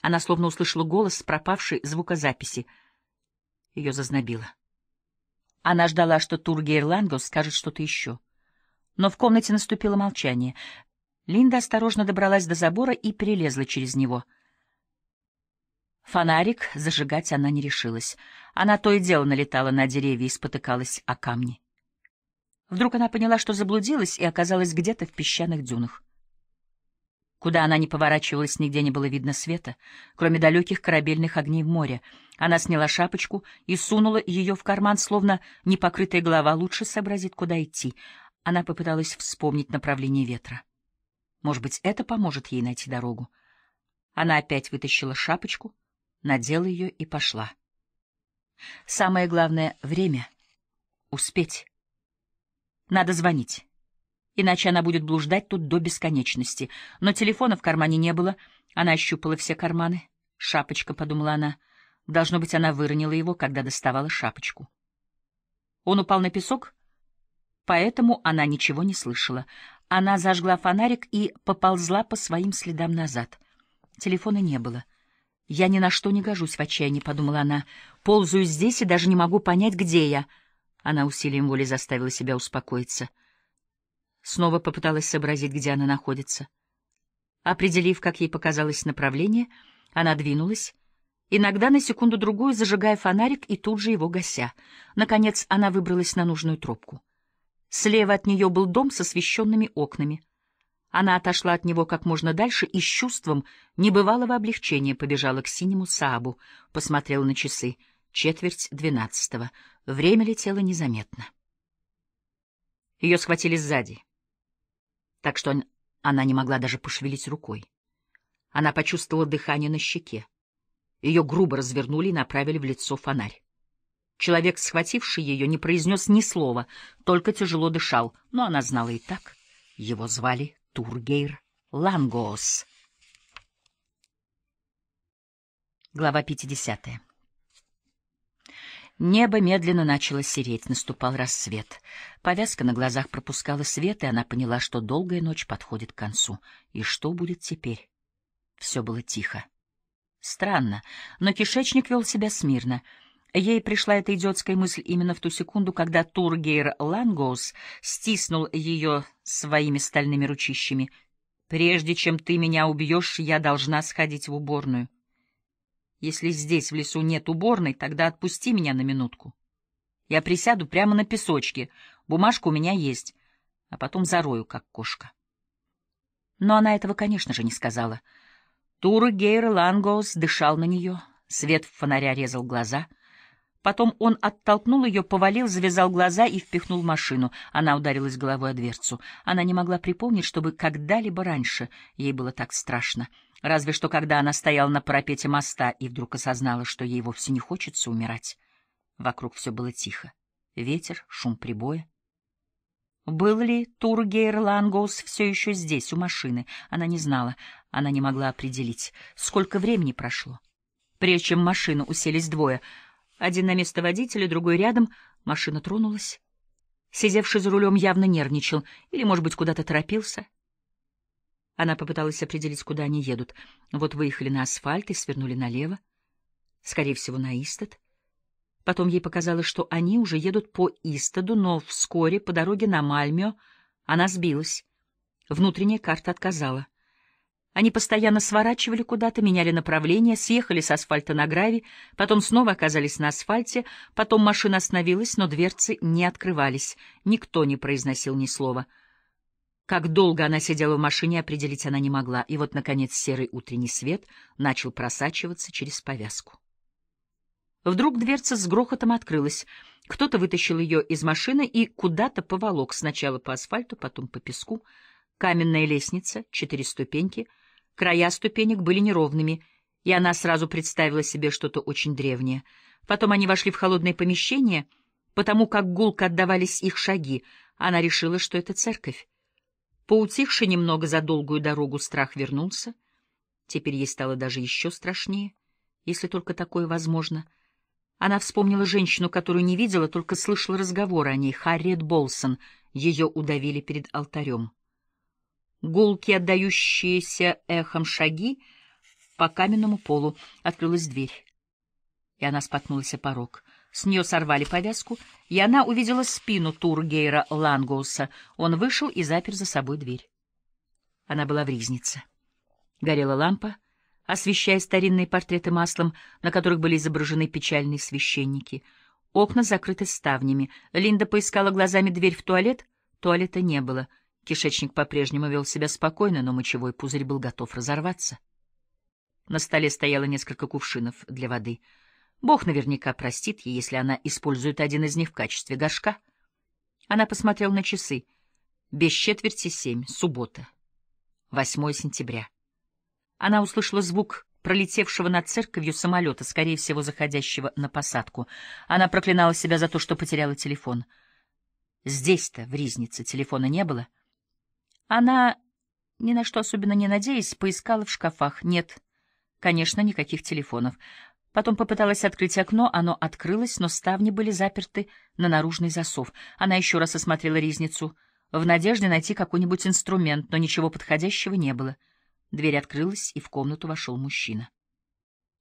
Она словно услышала голос с пропавшей звукозаписи. Ее зазнобило. Она ждала, что Тургейр Лангос скажет что-то еще. Но в комнате наступило молчание. Линда осторожно добралась до забора и перелезла через него — Фонарик зажигать она не решилась. Она то и дело налетала на деревья и спотыкалась о камни. Вдруг она поняла, что заблудилась, и оказалась где-то в песчаных дюнах. Куда она ни поворачивалась, нигде не было видно света, кроме далеких корабельных огней в море. Она сняла шапочку и сунула ее в карман, словно непокрытая голова лучше сообразит, куда идти. Она попыталась вспомнить направление ветра. Может быть, это поможет ей найти дорогу. Она опять вытащила шапочку — надела ее и пошла. Самое главное — время. Успеть. Надо звонить. Иначе она будет блуждать тут до бесконечности. Но телефона в кармане не было. Она ощупала все карманы. Шапочка, — подумала она. Должно быть, она выронила его, когда доставала шапочку. Он упал на песок, поэтому она ничего не слышала. Она зажгла фонарик и поползла по своим следам назад. Телефона не было. «Я ни на что не гожусь в отчаянии», — подумала она. «Ползаю здесь и даже не могу понять, где я». Она усилием воли заставила себя успокоиться. Снова попыталась сообразить, где она находится. Определив, как ей показалось направление, она двинулась, иногда на секунду-другую зажигая фонарик и тут же его гася. Наконец она выбралась на нужную тропку. Слева от нее был дом с освещенными окнами — она отошла от него как можно дальше и с чувством небывалого облегчения побежала к синему Саабу, посмотрела на часы. Четверть двенадцатого. Время летело незаметно. Ее схватили сзади, так что она не могла даже пошевелить рукой. Она почувствовала дыхание на щеке. Ее грубо развернули и направили в лицо фонарь. Человек, схвативший ее, не произнес ни слова, только тяжело дышал, но она знала и так. Его звали Тургейр Лангоос. Глава 50. Небо медленно начало сереть, наступал рассвет. Повязка на глазах пропускала свет, и она поняла, что долгая ночь подходит к концу. И что будет теперь? Все было тихо. Странно, но кишечник вел себя смирно — Ей пришла эта идиотская мысль именно в ту секунду, когда Тургейр Лангоус стиснул ее своими стальными ручищами. «Прежде чем ты меня убьешь, я должна сходить в уборную. Если здесь, в лесу, нет уборной, тогда отпусти меня на минутку. Я присяду прямо на песочке, бумажка у меня есть, а потом зарою, как кошка». Но она этого, конечно же, не сказала. Тургейр Лангоус дышал на нее, свет в фонаря резал глаза — Потом он оттолкнул ее, повалил, завязал глаза и впихнул машину. Она ударилась головой о дверцу. Она не могла припомнить, чтобы когда-либо раньше ей было так страшно. Разве что когда она стояла на парапете моста и вдруг осознала, что ей вовсе не хочется умирать. Вокруг все было тихо. Ветер, шум прибоя. Был ли Тургейр Лангоус все еще здесь, у машины? Она не знала, она не могла определить, сколько времени прошло. Прежде чем машину уселись двое — один на место водителя, другой рядом. Машина тронулась. Сидевший за рулем явно нервничал или, может быть, куда-то торопился. Она попыталась определить, куда они едут. Вот выехали на асфальт и свернули налево. Скорее всего, на Истад. Потом ей показалось, что они уже едут по Истаду, но вскоре по дороге на Мальмио она сбилась. Внутренняя карта отказала. Они постоянно сворачивали куда-то, меняли направление, съехали с асфальта на гравий, потом снова оказались на асфальте, потом машина остановилась, но дверцы не открывались, никто не произносил ни слова. Как долго она сидела в машине, определить она не могла, и вот, наконец, серый утренний свет начал просачиваться через повязку. Вдруг дверца с грохотом открылась. Кто-то вытащил ее из машины и куда-то поволок, сначала по асфальту, потом по песку. Каменная лестница, четыре ступеньки — Края ступенек были неровными, и она сразу представила себе что-то очень древнее. Потом они вошли в холодное помещение, потому как гулко отдавались их шаги. Она решила, что это церковь. Поутихший немного за долгую дорогу страх вернулся. Теперь ей стало даже еще страшнее, если только такое возможно. Она вспомнила женщину, которую не видела, только слышала разговоры о ней, Харриет Болсон. Ее удавили перед алтарем гулки, отдающиеся эхом шаги по каменному полу. Открылась дверь, и она споткнулась о порог. С нее сорвали повязку, и она увидела спину Тургейра Лангоуса. Он вышел и запер за собой дверь. Она была в ризнице. Горела лампа, освещая старинные портреты маслом, на которых были изображены печальные священники. Окна закрыты ставнями. Линда поискала глазами дверь в туалет. Туалета не было — Кишечник по-прежнему вел себя спокойно, но мочевой пузырь был готов разорваться. На столе стояло несколько кувшинов для воды. Бог наверняка простит ей, если она использует один из них в качестве горшка. Она посмотрела на часы. Без четверти семь, суббота, 8 сентября. Она услышала звук пролетевшего над церковью самолета, скорее всего, заходящего на посадку. Она проклинала себя за то, что потеряла телефон. Здесь-то, в Ризнице, телефона не было — она, ни на что особенно не надеясь, поискала в шкафах. Нет, конечно, никаких телефонов. Потом попыталась открыть окно, оно открылось, но ставни были заперты на наружный засов. Она еще раз осмотрела резницу, в надежде найти какой-нибудь инструмент, но ничего подходящего не было. Дверь открылась, и в комнату вошел мужчина.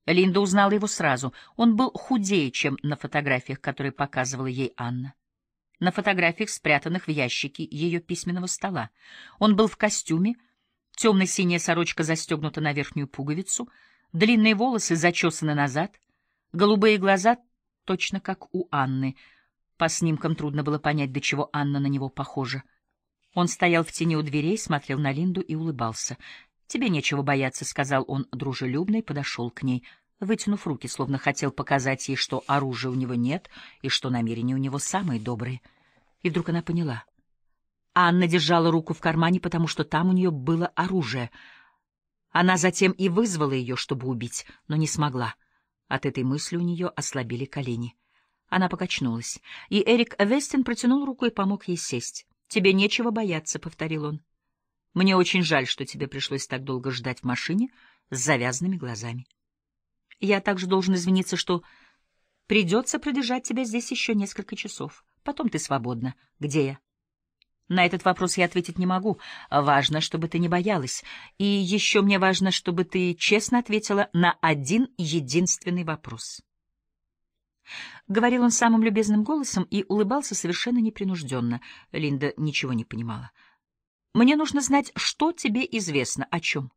Линда узнала его сразу. Он был худее, чем на фотографиях, которые показывала ей Анна на фотографиях, спрятанных в ящике ее письменного стола. Он был в костюме, темно-синяя сорочка застегнута на верхнюю пуговицу, длинные волосы зачесаны назад, голубые глаза точно как у Анны. По снимкам трудно было понять, до чего Анна на него похожа. Он стоял в тени у дверей, смотрел на Линду и улыбался. «Тебе нечего бояться», — сказал он дружелюбно и подошел к ней — вытянув руки, словно хотел показать ей, что оружия у него нет и что намерения у него самые добрые. И вдруг она поняла. Анна держала руку в кармане, потому что там у нее было оружие. Она затем и вызвала ее, чтобы убить, но не смогла. От этой мысли у нее ослабели колени. Она покачнулась, и Эрик Вестин протянул руку и помог ей сесть. «Тебе нечего бояться», — повторил он. «Мне очень жаль, что тебе пришлось так долго ждать в машине с завязанными глазами». Я также должен извиниться, что придется продержать тебя здесь еще несколько часов. Потом ты свободна. Где я? На этот вопрос я ответить не могу. Важно, чтобы ты не боялась. И еще мне важно, чтобы ты честно ответила на один единственный вопрос. Говорил он самым любезным голосом и улыбался совершенно непринужденно. Линда ничего не понимала. «Мне нужно знать, что тебе известно, о чем».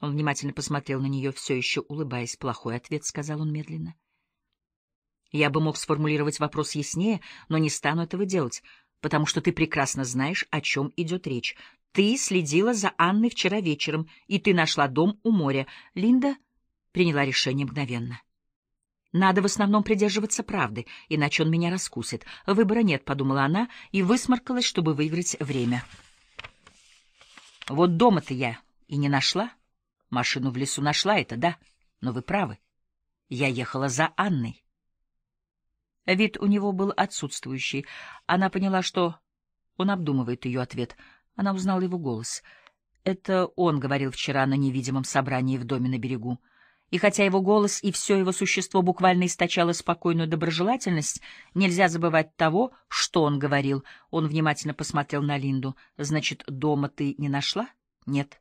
Он внимательно посмотрел на нее, все еще улыбаясь. «Плохой ответ», — сказал он медленно. «Я бы мог сформулировать вопрос яснее, но не стану этого делать, потому что ты прекрасно знаешь, о чем идет речь. Ты следила за Анной вчера вечером, и ты нашла дом у моря. Линда приняла решение мгновенно. Надо в основном придерживаться правды, иначе он меня раскусит. Выбора нет, — подумала она, и высморкалась, чтобы выиграть время. Вот дома-то я и не нашла. Машину в лесу нашла, это да, но вы правы. Я ехала за Анной. Вид у него был отсутствующий. Она поняла, что он обдумывает ее ответ. Она узнала его голос. Это он говорил вчера на невидимом собрании в доме на берегу. И хотя его голос и все его существо буквально источало спокойную доброжелательность, нельзя забывать того, что он говорил. Он внимательно посмотрел на Линду. «Значит, дома ты не нашла?» «Нет».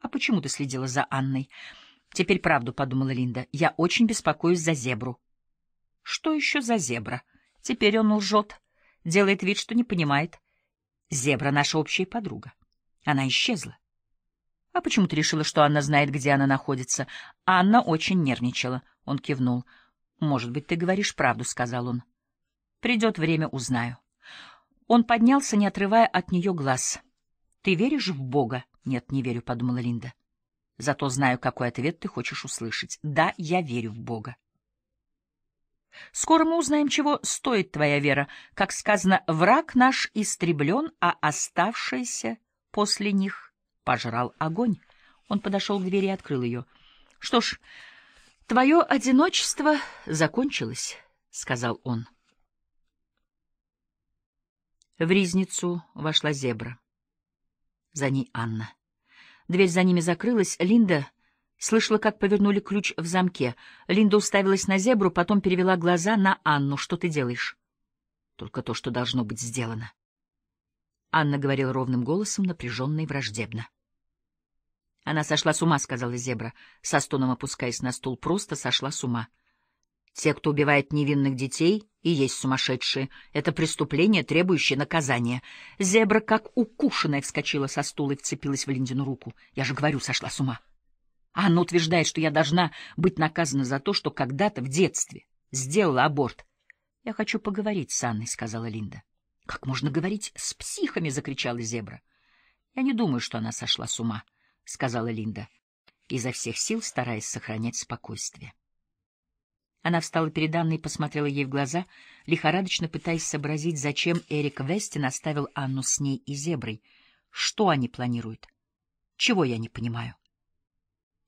«А почему ты следила за Анной?» «Теперь правду», — подумала Линда. «Я очень беспокоюсь за зебру». «Что еще за зебра?» «Теперь он лжет. Делает вид, что не понимает. Зебра — наша общая подруга. Она исчезла». «А почему ты решила, что Анна знает, где она находится?» Анна очень нервничала. Он кивнул. «Может быть, ты говоришь правду», — сказал он. «Придет время, узнаю». Он поднялся, не отрывая от нее глаз. «Ты веришь в Бога?» «Нет, не верю», — подумала Линда. «Зато знаю, какой ответ ты хочешь услышать. Да, я верю в Бога». «Скоро мы узнаем, чего стоит твоя вера. Как сказано, враг наш истреблен, а оставшийся после них пожрал огонь». Он подошел к двери и открыл ее. «Что ж, твое одиночество закончилось», — сказал он. В ризницу вошла зебра. За ней Анна. Дверь за ними закрылась. Линда слышала, как повернули ключ в замке. Линда уставилась на зебру, потом перевела глаза на Анну. «Что ты делаешь?» «Только то, что должно быть сделано». Анна говорила ровным голосом, напряженно и враждебно. «Она сошла с ума», — сказала зебра, со стоном опускаясь на стул. «Просто сошла с ума». Те, кто убивает невинных детей, и есть сумасшедшие. Это преступление, требующее наказания. Зебра, как укушенная, вскочила со стула и вцепилась в Линдину руку. Я же говорю, сошла с ума. Она утверждает, что я должна быть наказана за то, что когда-то в детстве сделала аборт. — Я хочу поговорить с Анной, — сказала Линда. — Как можно говорить с психами? — закричала Зебра. — Я не думаю, что она сошла с ума, — сказала Линда, изо всех сил стараясь сохранять спокойствие. Она встала перед Анной и посмотрела ей в глаза, лихорадочно пытаясь сообразить, зачем Эрик Вестин оставил Анну с ней и зеброй. Что они планируют? Чего я не понимаю?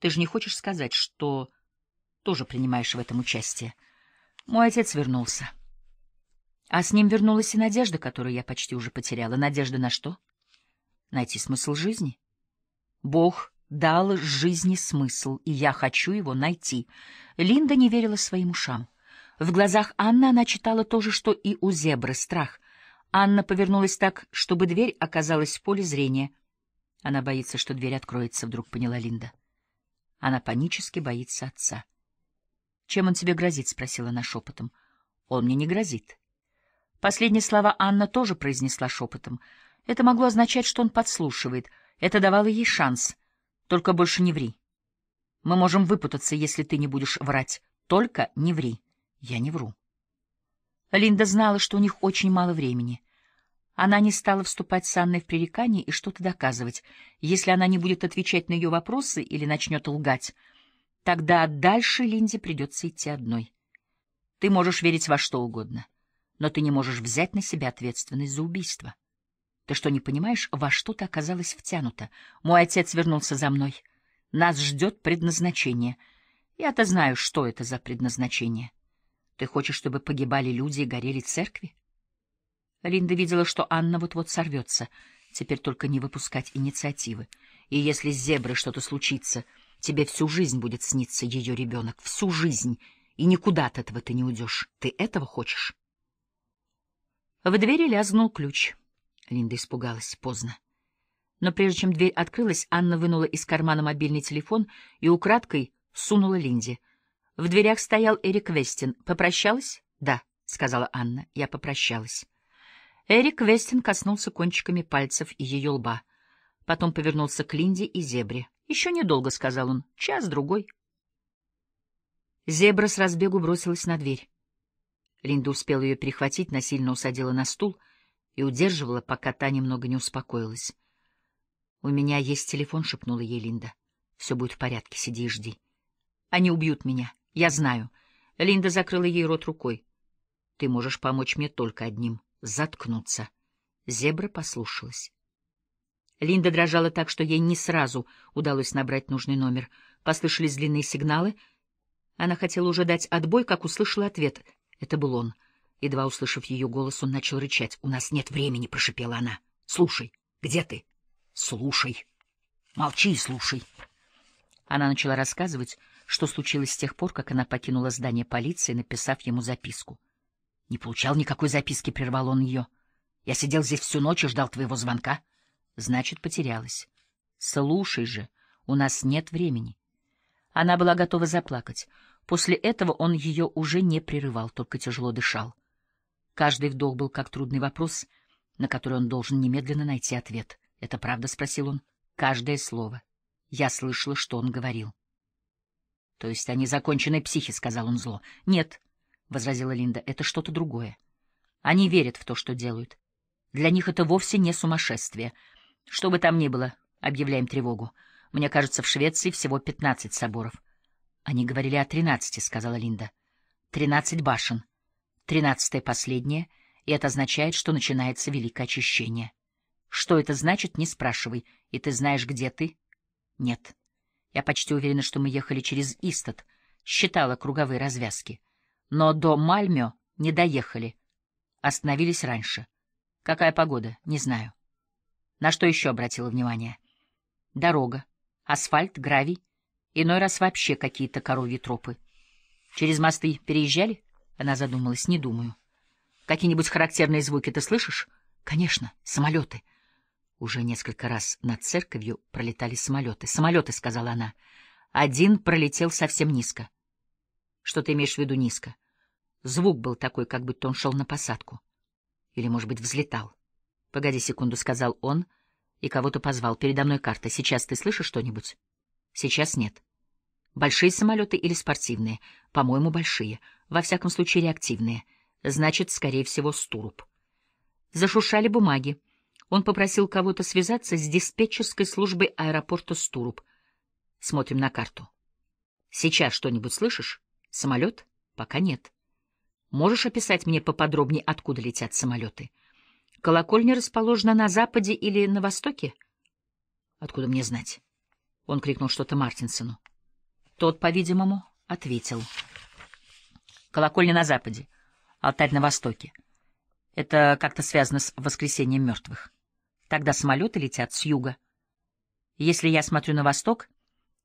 Ты же не хочешь сказать, что тоже принимаешь в этом участие? Мой отец вернулся. А с ним вернулась и надежда, которую я почти уже потеряла. Надежда на что? Найти смысл жизни? Бог дал жизни смысл, и я хочу его найти. Линда не верила своим ушам. В глазах Анны она читала то же, что и у зебры — страх. Анна повернулась так, чтобы дверь оказалась в поле зрения. Она боится, что дверь откроется, вдруг поняла Линда. Она панически боится отца. «Чем он тебе грозит?» — спросила она шепотом. «Он мне не грозит». Последние слова Анна тоже произнесла шепотом. Это могло означать, что он подслушивает. Это давало ей шанс — только больше не ври. Мы можем выпутаться, если ты не будешь врать. Только не ври. Я не вру. Линда знала, что у них очень мало времени. Она не стала вступать с Анной в пререкание и что-то доказывать. Если она не будет отвечать на ее вопросы или начнет лгать, тогда дальше Линде придется идти одной. Ты можешь верить во что угодно, но ты не можешь взять на себя ответственность за убийство. Ты что, не понимаешь, во что ты оказалась втянута? Мой отец вернулся за мной. Нас ждет предназначение. Я-то знаю, что это за предназначение. Ты хочешь, чтобы погибали люди и горели церкви? Линда видела, что Анна вот-вот сорвется. Теперь только не выпускать инициативы. И если с зеброй что-то случится, тебе всю жизнь будет сниться ее ребенок. Всю жизнь. И никуда от этого ты не уйдешь. Ты этого хочешь? В двери лязнул ключ. — Линда испугалась поздно. Но прежде чем дверь открылась, Анна вынула из кармана мобильный телефон и украдкой сунула Линде. В дверях стоял Эрик Вестин. «Попрощалась?» «Да», — сказала Анна. «Я попрощалась». Эрик Вестин коснулся кончиками пальцев и ее лба. Потом повернулся к Линде и Зебре. «Еще недолго», — сказал он. «Час-другой». Зебра с разбегу бросилась на дверь. Линда успела ее перехватить, насильно усадила на стул — и удерживала, пока та немного не успокоилась. — У меня есть телефон, — шепнула ей Линда. — Все будет в порядке, сиди и жди. — Они убьют меня, я знаю. Линда закрыла ей рот рукой. — Ты можешь помочь мне только одним — заткнуться. Зебра послушалась. Линда дрожала так, что ей не сразу удалось набрать нужный номер. Послышались длинные сигналы. Она хотела уже дать отбой, как услышала ответ. Это был он — Едва услышав ее голос, он начал рычать. «У нас нет времени», — прошипела она. «Слушай, где ты?» «Слушай. Молчи и слушай». Она начала рассказывать, что случилось с тех пор, как она покинула здание полиции, написав ему записку. «Не получал никакой записки», — прервал он ее. «Я сидел здесь всю ночь и ждал твоего звонка». «Значит, потерялась». «Слушай же, у нас нет времени». Она была готова заплакать. После этого он ее уже не прерывал, только тяжело дышал. Каждый вдох был как трудный вопрос, на который он должен немедленно найти ответ. «Это правда?» — спросил он. «Каждое слово. Я слышала, что он говорил». «То есть они законченные психи», — сказал он зло. «Нет», — возразила Линда, — «это что-то другое. Они верят в то, что делают. Для них это вовсе не сумасшествие. Что бы там ни было, объявляем тревогу. Мне кажется, в Швеции всего пятнадцать соборов». «Они говорили о тринадцати, сказала Линда. Тринадцать башен». Тринадцатое последнее, и это означает, что начинается великое очищение. Что это значит, не спрашивай. И ты знаешь, где ты? Нет. Я почти уверена, что мы ехали через Истат, считала круговые развязки. Но до Мальмё не доехали. Остановились раньше. Какая погода? Не знаю. На что еще обратила внимание? Дорога, асфальт, гравий, иной раз вообще какие-то коровьи тропы. Через мосты переезжали? Она задумалась. Не думаю. Какие-нибудь характерные звуки ты слышишь? Конечно, самолеты. Уже несколько раз над церковью пролетали самолеты. Самолеты, сказала она. Один пролетел совсем низко. Что ты имеешь в виду низко? Звук был такой, как будто он шел на посадку. Или, может быть, взлетал. Погоди секунду, сказал он и кого-то позвал. Передо мной карта. Сейчас ты слышишь что-нибудь? Сейчас нет. Большие самолеты или спортивные? По-моему, большие во всяком случае реактивные, значит, скорее всего, Стуруб. Зашуршали бумаги. Он попросил кого-то связаться с диспетчерской службой аэропорта Стуруб. Смотрим на карту. Сейчас что-нибудь слышишь? Самолет? Пока нет. Можешь описать мне поподробнее, откуда летят самолеты? Колокольня расположена на западе или на востоке? Откуда мне знать? Он крикнул что-то Мартинсону. Тот, по-видимому, ответил — Колокольня на западе, алтарь на востоке. Это как-то связано с воскресением мертвых. Тогда самолеты летят с юга. Если я смотрю на восток,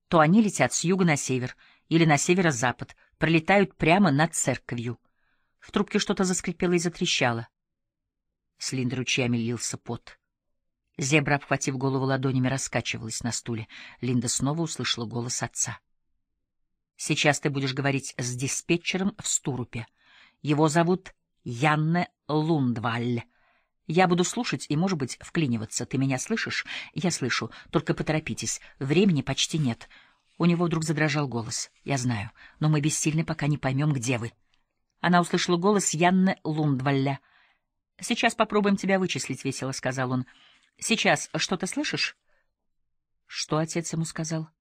то они летят с юга на север или на северо-запад, пролетают прямо над церковью. В трубке что-то заскрипело и затрещало. С Линды ручьями лился пот. Зебра, обхватив голову ладонями, раскачивалась на стуле. Линда снова услышала голос отца. Сейчас ты будешь говорить с диспетчером в Стурупе. Его зовут Янне Лундваль. Я буду слушать и, может быть, вклиниваться. Ты меня слышишь? Я слышу. Только поторопитесь. Времени почти нет. У него вдруг задрожал голос. Я знаю, но мы бессильны, пока не поймем, где вы. Она услышала голос Янне Лундвалля. «Сейчас попробуем тебя вычислить», — весело сказал он. «Сейчас что-то слышишь?» Что отец ему сказал? —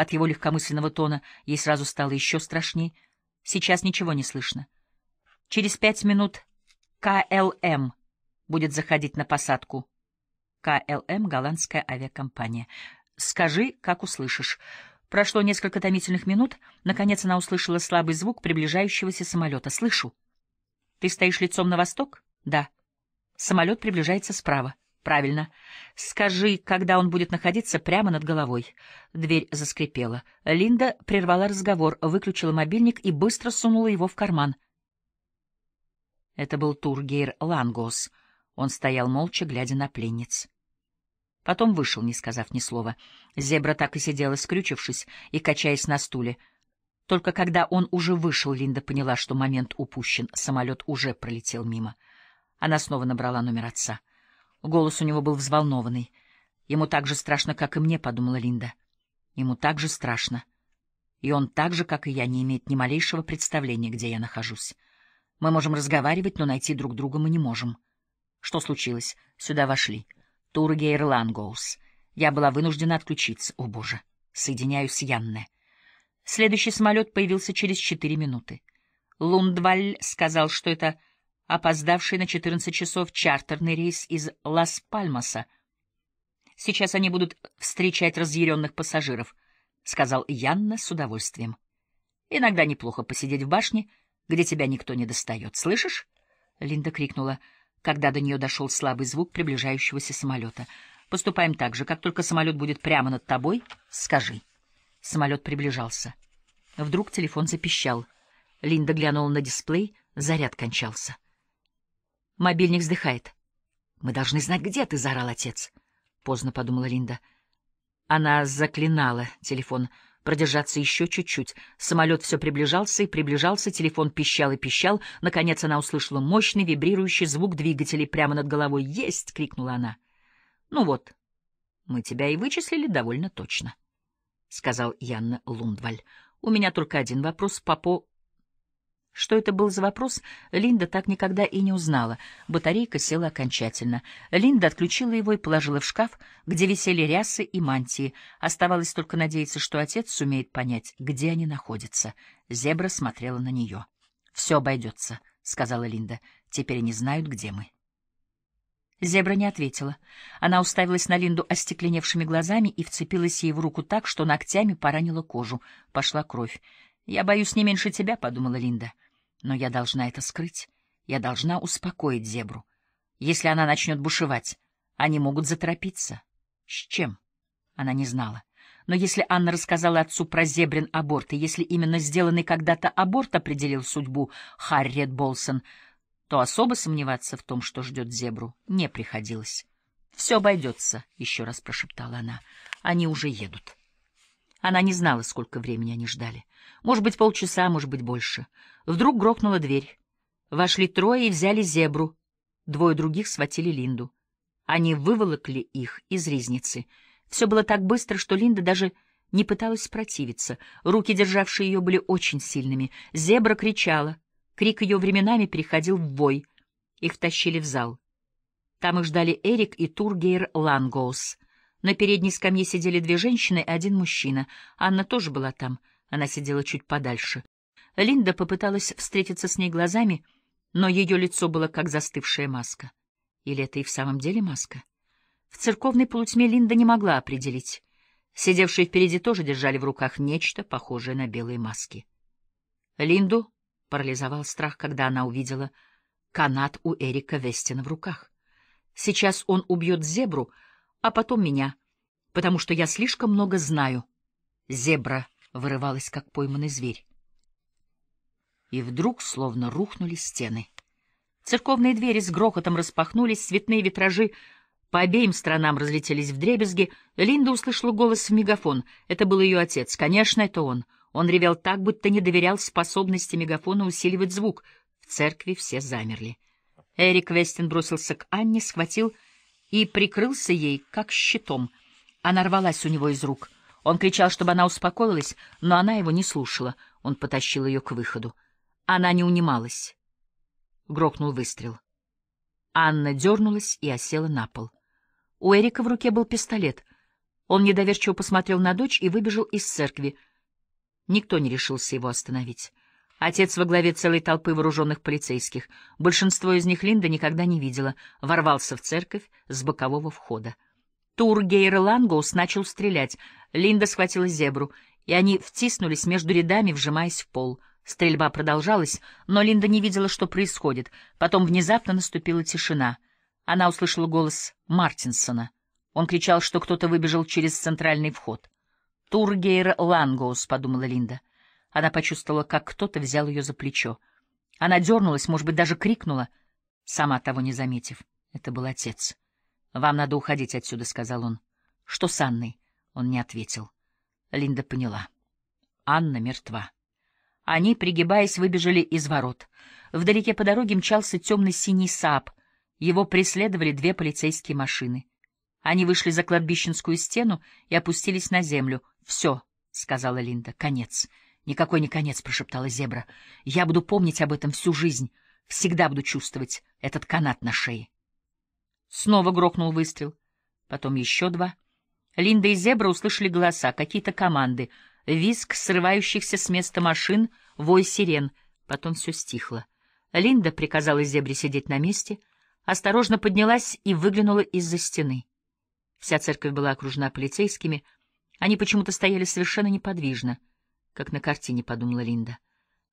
от его легкомысленного тона ей сразу стало еще страшней. Сейчас ничего не слышно. Через пять минут КЛМ будет заходить на посадку. КЛМ — голландская авиакомпания. Скажи, как услышишь. Прошло несколько томительных минут. Наконец она услышала слабый звук приближающегося самолета. Слышу. Ты стоишь лицом на восток? Да. Самолет приближается справа. Правильно. Скажи, когда он будет находиться прямо над головой. Дверь заскрипела. Линда прервала разговор, выключила мобильник и быстро сунула его в карман. Это был Тургейр Лангос. Он стоял молча, глядя на пленниц. Потом вышел, не сказав ни слова. Зебра так и сидела, скрючившись и качаясь на стуле. Только когда он уже вышел, Линда поняла, что момент упущен, самолет уже пролетел мимо. Она снова набрала номер отца. — Голос у него был взволнованный. Ему так же страшно, как и мне, подумала Линда. Ему так же страшно. И он так же, как и я, не имеет ни малейшего представления, где я нахожусь. Мы можем разговаривать, но найти друг друга мы не можем. Что случилось? Сюда вошли. Тургейр Лангоус. Я была вынуждена отключиться. О, боже. Соединяюсь с Янне. Следующий самолет появился через четыре минуты. Лундваль сказал, что это опоздавший на 14 часов чартерный рейс из Лас-Пальмаса. Сейчас они будут встречать разъяренных пассажиров, — сказал Янна с удовольствием. Иногда неплохо посидеть в башне, где тебя никто не достает. Слышишь? — Линда крикнула, когда до нее дошел слабый звук приближающегося самолета. — Поступаем так же. Как только самолет будет прямо над тобой, скажи. Самолет приближался. Вдруг телефон запищал. Линда глянула на дисплей, заряд кончался. — Мобильник вздыхает. «Мы должны знать, где ты», — заорал отец. Поздно подумала Линда. Она заклинала телефон продержаться еще чуть-чуть. Самолет все приближался и приближался, телефон пищал и пищал. Наконец она услышала мощный вибрирующий звук двигателей прямо над головой. «Есть!» — крикнула она. «Ну вот, мы тебя и вычислили довольно точно», — сказал Янна Лундваль. «У меня только один вопрос по по...» Что это был за вопрос, Линда так никогда и не узнала. Батарейка села окончательно. Линда отключила его и положила в шкаф, где висели рясы и мантии. Оставалось только надеяться, что отец сумеет понять, где они находятся. Зебра смотрела на нее. — Все обойдется, — сказала Линда. — Теперь они знают, где мы. Зебра не ответила. Она уставилась на Линду остекленевшими глазами и вцепилась ей в руку так, что ногтями поранила кожу. Пошла кровь. «Я боюсь не меньше тебя», — подумала Линда. «Но я должна это скрыть. Я должна успокоить зебру. Если она начнет бушевать, они могут заторопиться». «С чем?» — она не знала. Но если Анна рассказала отцу про зебрин аборт, и если именно сделанный когда-то аборт определил судьбу Харриет Болсон, то особо сомневаться в том, что ждет зебру, не приходилось. «Все обойдется», — еще раз прошептала она. «Они уже едут». Она не знала, сколько времени они ждали. Может быть, полчаса, может быть, больше. Вдруг грохнула дверь. Вошли трое и взяли зебру. Двое других схватили Линду. Они выволокли их из резницы. Все было так быстро, что Линда даже не пыталась противиться. Руки, державшие ее, были очень сильными. Зебра кричала. Крик ее временами переходил в вой. Их тащили в зал. Там их ждали Эрик и Тургейр Лангоус — на передней скамье сидели две женщины и один мужчина. Анна тоже была там. Она сидела чуть подальше. Линда попыталась встретиться с ней глазами, но ее лицо было как застывшая маска. Или это и в самом деле маска? В церковной полутьме Линда не могла определить. Сидевшие впереди тоже держали в руках нечто, похожее на белые маски. Линду парализовал страх, когда она увидела канат у Эрика Вестина в руках. Сейчас он убьет зебру — а потом меня, потому что я слишком много знаю. Зебра вырывалась, как пойманный зверь. И вдруг словно рухнули стены. Церковные двери с грохотом распахнулись, цветные витражи по обеим сторонам разлетелись в дребезги. Линда услышала голос в мегафон. Это был ее отец. Конечно, это он. Он ревел так, будто не доверял способности мегафона усиливать звук. В церкви все замерли. Эрик Вестин бросился к Анне, схватил — и прикрылся ей, как щитом. Она рвалась у него из рук. Он кричал, чтобы она успокоилась, но она его не слушала. Он потащил ее к выходу. Она не унималась. Грохнул выстрел. Анна дернулась и осела на пол. У Эрика в руке был пистолет. Он недоверчиво посмотрел на дочь и выбежал из церкви. Никто не решился его остановить. Отец во главе целой толпы вооруженных полицейских, большинство из них Линда никогда не видела, ворвался в церковь с бокового входа. Тургейр Лангоус начал стрелять. Линда схватила зебру, и они втиснулись между рядами, вжимаясь в пол. Стрельба продолжалась, но Линда не видела, что происходит. Потом внезапно наступила тишина. Она услышала голос Мартинсона. Он кричал, что кто-то выбежал через центральный вход. «Тургейр Лангоус», — подумала Линда. Она почувствовала, как кто-то взял ее за плечо. Она дернулась, может быть, даже крикнула, сама того не заметив. Это был отец. «Вам надо уходить отсюда», — сказал он. «Что с Анной?» — он не ответил. Линда поняла. Анна мертва. Они, пригибаясь, выбежали из ворот. Вдалеке по дороге мчался темно-синий сап. Его преследовали две полицейские машины. Они вышли за кладбищенскую стену и опустились на землю. «Все», — сказала Линда, — «конец». «Никакой не конец», — прошептала зебра. «Я буду помнить об этом всю жизнь. Всегда буду чувствовать этот канат на шее». Снова грохнул выстрел. Потом еще два. Линда и зебра услышали голоса, какие-то команды, визг срывающихся с места машин, вой сирен. Потом все стихло. Линда приказала зебре сидеть на месте, осторожно поднялась и выглянула из-за стены. Вся церковь была окружена полицейскими. Они почему-то стояли совершенно неподвижно — как на картине, — подумала Линда.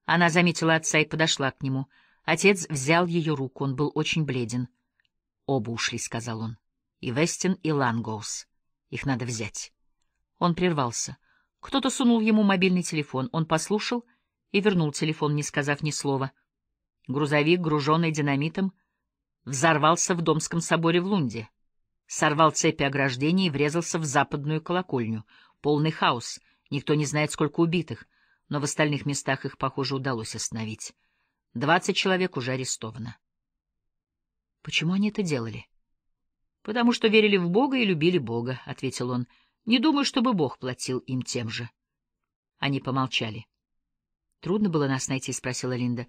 Она заметила отца и подошла к нему. Отец взял ее руку, он был очень бледен. «Оба ушли», — сказал он. «И Вестин, и Лангоус. Их надо взять». Он прервался. Кто-то сунул ему мобильный телефон. Он послушал и вернул телефон, не сказав ни слова. Грузовик, груженный динамитом, взорвался в Домском соборе в Лунде. Сорвал цепи ограждений и врезался в западную колокольню. Полный хаос — Никто не знает, сколько убитых, но в остальных местах их, похоже, удалось остановить. Двадцать человек уже арестовано. Почему они это делали? Потому что верили в Бога и любили Бога, — ответил он. Не думаю, чтобы Бог платил им тем же. Они помолчали. Трудно было нас найти, — спросила Линда.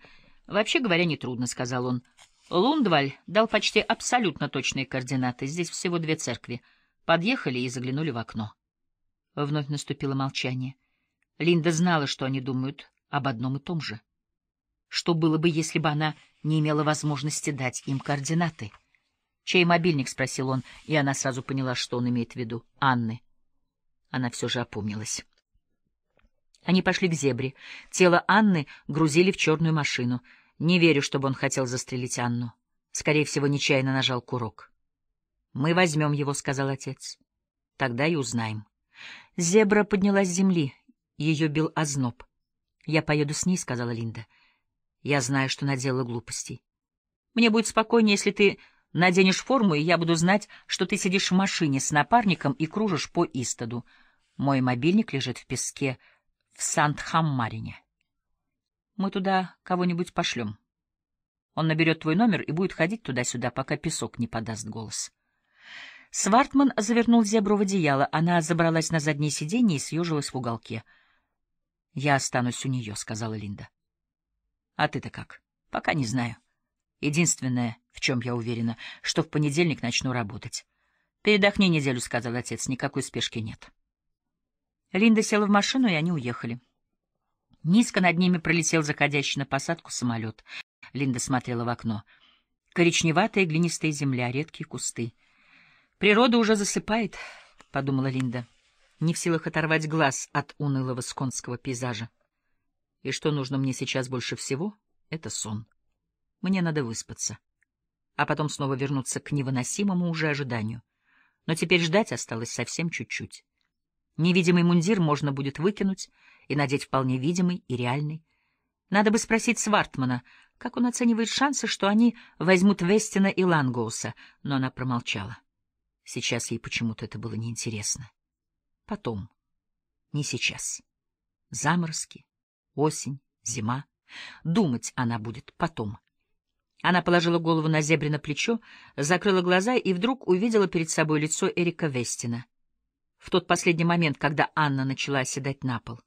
Вообще говоря, не трудно, сказал он. Лундваль дал почти абсолютно точные координаты. Здесь всего две церкви. Подъехали и заглянули в окно. Вновь наступило молчание. Линда знала, что они думают об одном и том же. Что было бы, если бы она не имела возможности дать им координаты? «Чей мобильник?» — спросил он, и она сразу поняла, что он имеет в виду. «Анны». Она все же опомнилась. Они пошли к зебре. Тело Анны грузили в черную машину. Не верю, чтобы он хотел застрелить Анну. Скорее всего, нечаянно нажал курок. «Мы возьмем его», — сказал отец. «Тогда и узнаем». Зебра поднялась с земли. Ее бил озноб. «Я поеду с ней», — сказала Линда. «Я знаю, что наделала глупостей. Мне будет спокойнее, если ты наденешь форму, и я буду знать, что ты сидишь в машине с напарником и кружишь по Истаду. Мой мобильник лежит в песке в Сант-Хаммарине. Мы туда кого-нибудь пошлем. Он наберет твой номер и будет ходить туда-сюда, пока песок не подаст голос». Свартман завернул зебру в одеяло. Она забралась на заднее сиденье и съежилась в уголке. — Я останусь у нее, — сказала Линда. — А ты-то как? — Пока не знаю. Единственное, в чем я уверена, что в понедельник начну работать. — Передохни неделю, — сказал отец, — никакой спешки нет. Линда села в машину, и они уехали. Низко над ними пролетел заходящий на посадку самолет. Линда смотрела в окно. Коричневатая глинистая земля, редкие кусты — «Природа уже засыпает», — подумала Линда, не в силах оторвать глаз от унылого сконского пейзажа. «И что нужно мне сейчас больше всего, — это сон. Мне надо выспаться, а потом снова вернуться к невыносимому уже ожиданию. Но теперь ждать осталось совсем чуть-чуть. Невидимый мундир можно будет выкинуть и надеть вполне видимый и реальный. Надо бы спросить Свартмана, как он оценивает шансы, что они возьмут Вестина и Лангоуса, но она промолчала. Сейчас ей почему-то это было неинтересно. Потом. Не сейчас. Заморозки, осень, зима. Думать она будет потом. Она положила голову на зебрино плечо, закрыла глаза и вдруг увидела перед собой лицо Эрика Вестина. В тот последний момент, когда Анна начала оседать на пол.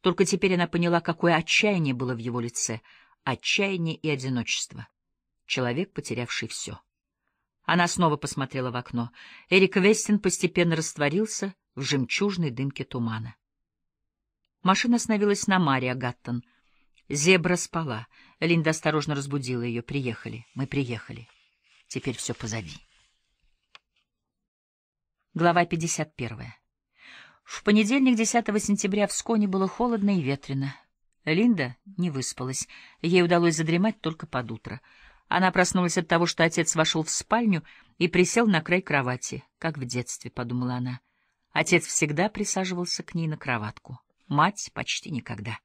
Только теперь она поняла, какое отчаяние было в его лице. Отчаяние и одиночество. Человек, потерявший все. Она снова посмотрела в окно. Эрик Вестин постепенно растворился в жемчужной дымке тумана. Машина остановилась на Мария Гаттон. Зебра спала. Линда осторожно разбудила ее. «Приехали. Мы приехали. Теперь все позади». Глава 51. В понедельник, 10 сентября, в Сконе было холодно и ветрено. Линда не выспалась. Ей удалось задремать только под утро. Она проснулась от того, что отец вошел в спальню и присел на край кровати, как в детстве, — подумала она. Отец всегда присаживался к ней на кроватку, мать почти никогда.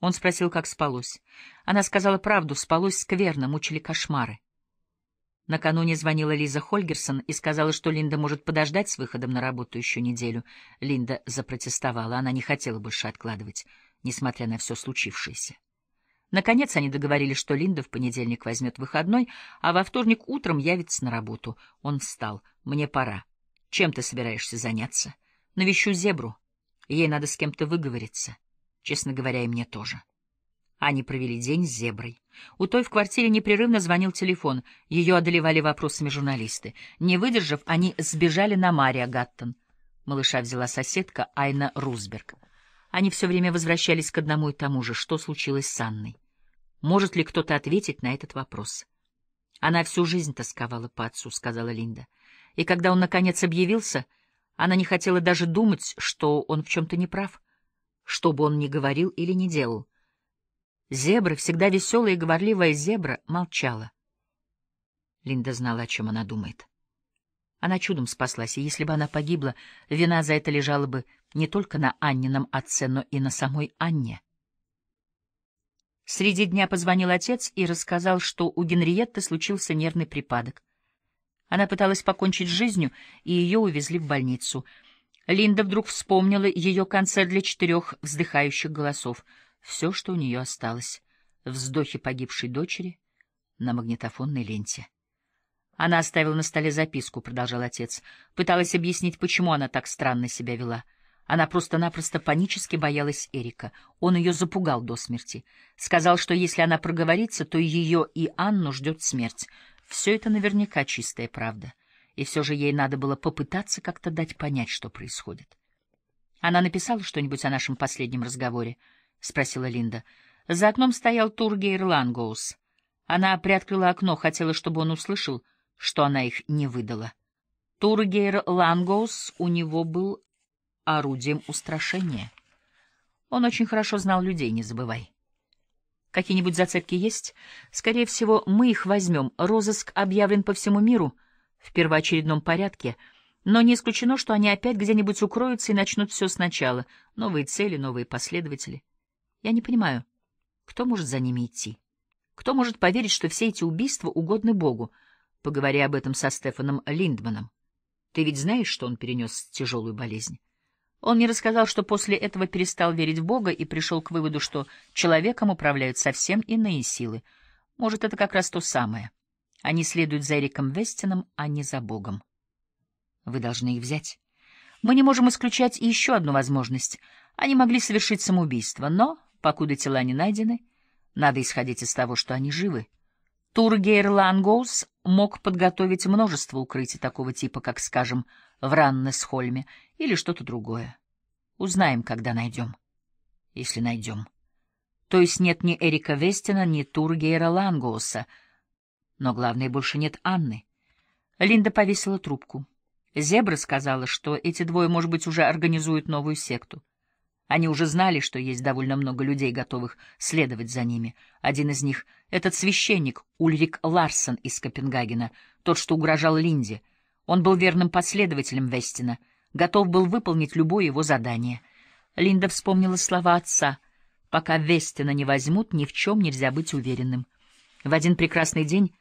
Он спросил, как спалось. Она сказала правду, спалось скверно, мучили кошмары. Накануне звонила Лиза Хольгерсон и сказала, что Линда может подождать с выходом на работу еще неделю. Линда запротестовала, она не хотела больше откладывать, несмотря на все случившееся. Наконец они договорились, что Линда в понедельник возьмет выходной, а во вторник утром явится на работу. Он встал. «Мне пора. Чем ты собираешься заняться?» «Навещу зебру. Ей надо с кем-то выговориться. Честно говоря, и мне тоже». Они провели день с зеброй. У той в квартире непрерывно звонил телефон. Ее одолевали вопросами журналисты. Не выдержав, они сбежали на Мария Гаттон. Малыша взяла соседка Айна Рузберг. Они все время возвращались к одному и тому же, что случилось с Анной. Может ли кто-то ответить на этот вопрос? Она всю жизнь тосковала по отцу, сказала Линда. И когда он, наконец, объявился, она не хотела даже думать, что он в чем-то неправ, что бы он ни говорил или не делал. Зебра, всегда веселая и говорливая зебра, молчала. Линда знала, о чем она думает. Она чудом спаслась, и если бы она погибла, вина за это лежала бы не только на Аннином отце, но и на самой Анне. Среди дня позвонил отец и рассказал, что у Генриетты случился нервный припадок. Она пыталась покончить с жизнью, и ее увезли в больницу. Линда вдруг вспомнила ее концерт для четырех вздыхающих голосов. Все, что у нее осталось — вздохи погибшей дочери на магнитофонной ленте. Она оставила на столе записку, — продолжал отец. Пыталась объяснить, почему она так странно себя вела — она просто-напросто панически боялась Эрика. Он ее запугал до смерти. Сказал, что если она проговорится, то ее и Анну ждет смерть. Все это наверняка чистая правда. И все же ей надо было попытаться как-то дать понять, что происходит. «Она написала что-нибудь о нашем последнем разговоре?» — спросила Линда. За окном стоял Тургейр Лангоус. Она приоткрыла окно, хотела, чтобы он услышал, что она их не выдала. Тургейр Лангоус у него был орудием устрашения. Он очень хорошо знал людей, не забывай. Какие-нибудь зацепки есть? Скорее всего, мы их возьмем. Розыск объявлен по всему миру в первоочередном порядке, но не исключено, что они опять где-нибудь укроются и начнут все сначала. Новые цели, новые последователи. Я не понимаю, кто может за ними идти? Кто может поверить, что все эти убийства угодны Богу? Поговори об этом со Стефаном Линдманом. Ты ведь знаешь, что он перенес тяжелую болезнь? Он мне рассказал, что после этого перестал верить в Бога и пришел к выводу, что человеком управляют совсем иные силы. Может, это как раз то самое. Они следуют за Эриком Вестином, а не за Богом. Вы должны их взять. Мы не можем исключать и еще одну возможность. Они могли совершить самоубийство, но, покуда тела не найдены, надо исходить из того, что они живы. Тургейр Лангоус мог подготовить множество укрытий такого типа, как, скажем, в Раннесхольме или что-то другое. Узнаем, когда найдем. Если найдем. То есть нет ни Эрика Вестина, ни Тургейра Лангоуса. Но главное, больше нет Анны. Линда повесила трубку. Зебра сказала, что эти двое, может быть, уже организуют новую секту. Они уже знали, что есть довольно много людей, готовых следовать за ними. Один из них — этот священник Ульрик Ларсон из Копенгагена, тот, что угрожал Линде — он был верным последователем Вестина, готов был выполнить любое его задание. Линда вспомнила слова отца. «Пока Вестина не возьмут, ни в чем нельзя быть уверенным». В один прекрасный день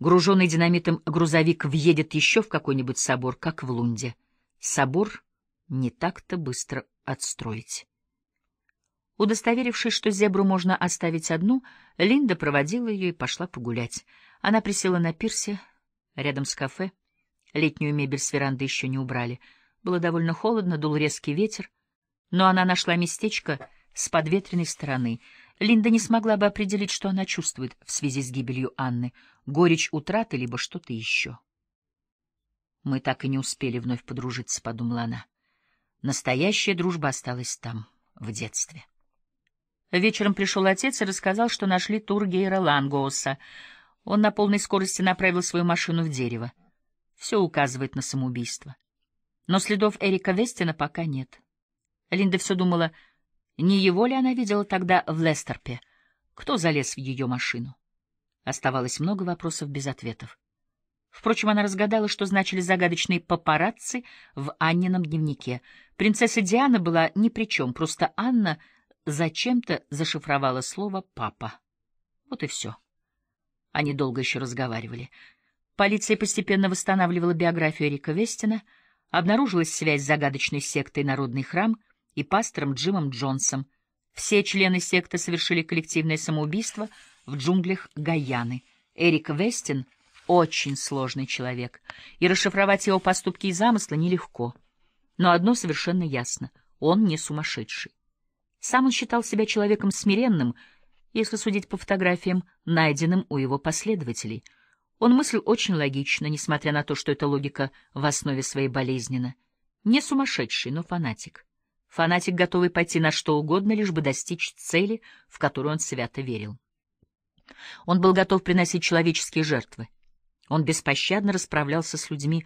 груженный динамитом грузовик въедет еще в какой-нибудь собор, как в Лунде. Собор не так-то быстро отстроить. Удостоверившись, что зебру можно оставить одну, Линда проводила ее и пошла погулять. Она присела на пирсе рядом с кафе, Летнюю мебель с веранды еще не убрали. Было довольно холодно, дул резкий ветер, но она нашла местечко с подветренной стороны. Линда не смогла бы определить, что она чувствует в связи с гибелью Анны — горечь утраты либо что-то еще. «Мы так и не успели вновь подружиться», — подумала она. «Настоящая дружба осталась там, в детстве». Вечером пришел отец и рассказал, что нашли Тургейра Лангоуса. Он на полной скорости направил свою машину в дерево. Все указывает на самоубийство. Но следов Эрика Вестина пока нет. Линда все думала, не его ли она видела тогда в Лестерпе, кто залез в ее машину. Оставалось много вопросов без ответов. Впрочем, она разгадала, что значили загадочные папарацци в Аннином дневнике. Принцесса Диана была ни при чем, просто Анна зачем-то зашифровала слово «папа». Вот и все. Они долго еще разговаривали. Полиция постепенно восстанавливала биографию Эрика Вестина, обнаружилась связь с загадочной сектой «Народный храм» и пастором Джимом Джонсом. Все члены секты совершили коллективное самоубийство в джунглях Гаяны. Эрик Вестин — очень сложный человек, и расшифровать его поступки и замыслы нелегко. Но одно совершенно ясно — он не сумасшедший. Сам он считал себя человеком смиренным, если судить по фотографиям, найденным у его последователей — он мыслил очень логично, несмотря на то, что эта логика в основе своей болезненна. Не сумасшедший, но фанатик. Фанатик, готовый пойти на что угодно, лишь бы достичь цели, в которую он свято верил. Он был готов приносить человеческие жертвы. Он беспощадно расправлялся с людьми,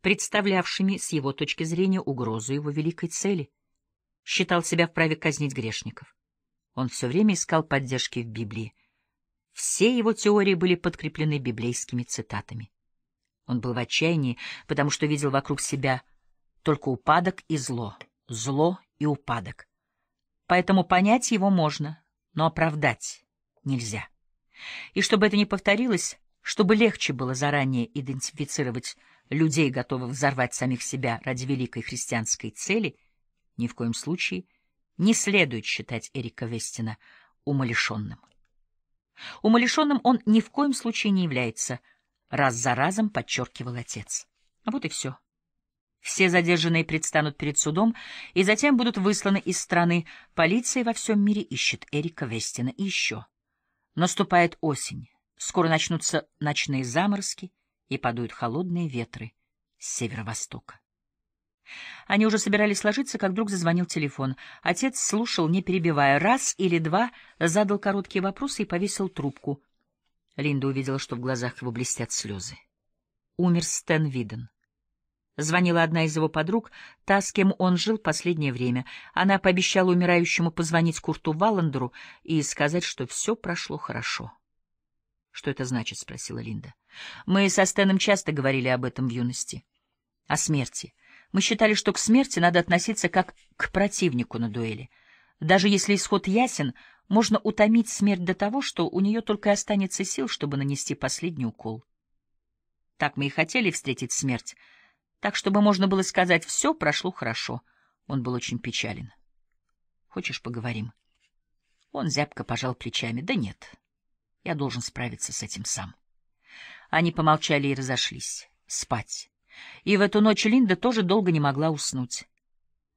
представлявшими с его точки зрения угрозу его великой цели. Считал себя вправе казнить грешников. Он все время искал поддержки в Библии. Все его теории были подкреплены библейскими цитатами. Он был в отчаянии, потому что видел вокруг себя только упадок и зло, зло и упадок. Поэтому понять его можно, но оправдать нельзя. И чтобы это не повторилось, чтобы легче было заранее идентифицировать людей, готовых взорвать самих себя ради великой христианской цели, ни в коем случае не следует считать Эрика Вестина умалишенным. Умалишенным он ни в коем случае не является, раз за разом подчеркивал отец. А вот и все. Все задержанные предстанут перед судом и затем будут высланы из страны. Полиция во всем мире ищет Эрика Вестина и еще. Наступает осень. Скоро начнутся ночные заморозки и подуют холодные ветры с северо-востока. Они уже собирались ложиться, как вдруг зазвонил телефон. Отец слушал, не перебивая, раз или два, задал короткие вопросы и повесил трубку. Линда увидела, что в глазах его блестят слезы. Умер Стэн Виден. Звонила одна из его подруг, та, с кем он жил последнее время. Она пообещала умирающему позвонить Курту Валандеру и сказать, что все прошло хорошо. — Что это значит? — спросила Линда. — Мы со Стэном часто говорили об этом в юности. О смерти. Мы считали, что к смерти надо относиться как к противнику на дуэли. Даже если исход ясен, можно утомить смерть до того, что у нее только останется сил, чтобы нанести последний укол. Так мы и хотели встретить смерть. Так, чтобы можно было сказать «все прошло хорошо». Он был очень печален. «Хочешь, поговорим?» Он зябко пожал плечами. «Да нет, я должен справиться с этим сам». Они помолчали и разошлись. Спать. И в эту ночь Линда тоже долго не могла уснуть.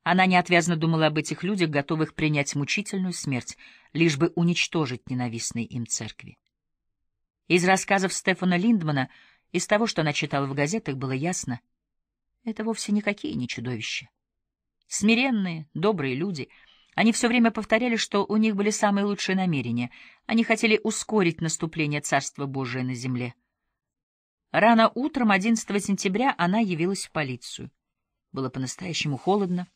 Она неотвязно думала об этих людях, готовых принять мучительную смерть, лишь бы уничтожить ненавистные им церкви. Из рассказов Стефана Линдмана, из того, что она читала в газетах, было ясно, это вовсе никакие не чудовища. Смиренные, добрые люди — они все время повторяли, что у них были самые лучшие намерения. Они хотели ускорить наступление Царства Божия на земле. Рано утром 11 сентября она явилась в полицию. Было по-настоящему холодно,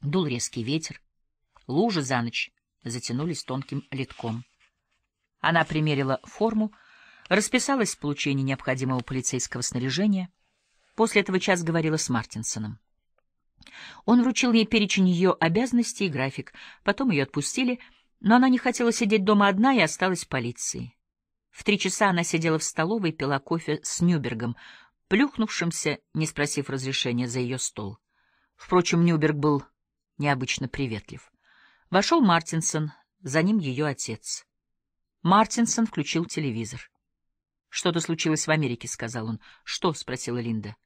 дул резкий ветер, лужи за ночь затянулись тонким литком. Она примерила форму, расписалась в получении необходимого полицейского снаряжения. После этого час говорила с Мартинсоном. Он вручил ей перечень ее обязанностей и график. Потом ее отпустили, но она не хотела сидеть дома одна и осталась в полиции. В три часа она сидела в столовой и пила кофе с Нюбергом, плюхнувшимся, не спросив разрешения, за ее стол. Впрочем, Нюберг был необычно приветлив. Вошел Мартинсон, за ним ее отец. Мартинсон включил телевизор. «Что-то случилось в Америке», — сказал он. «Что?» — спросила Линда.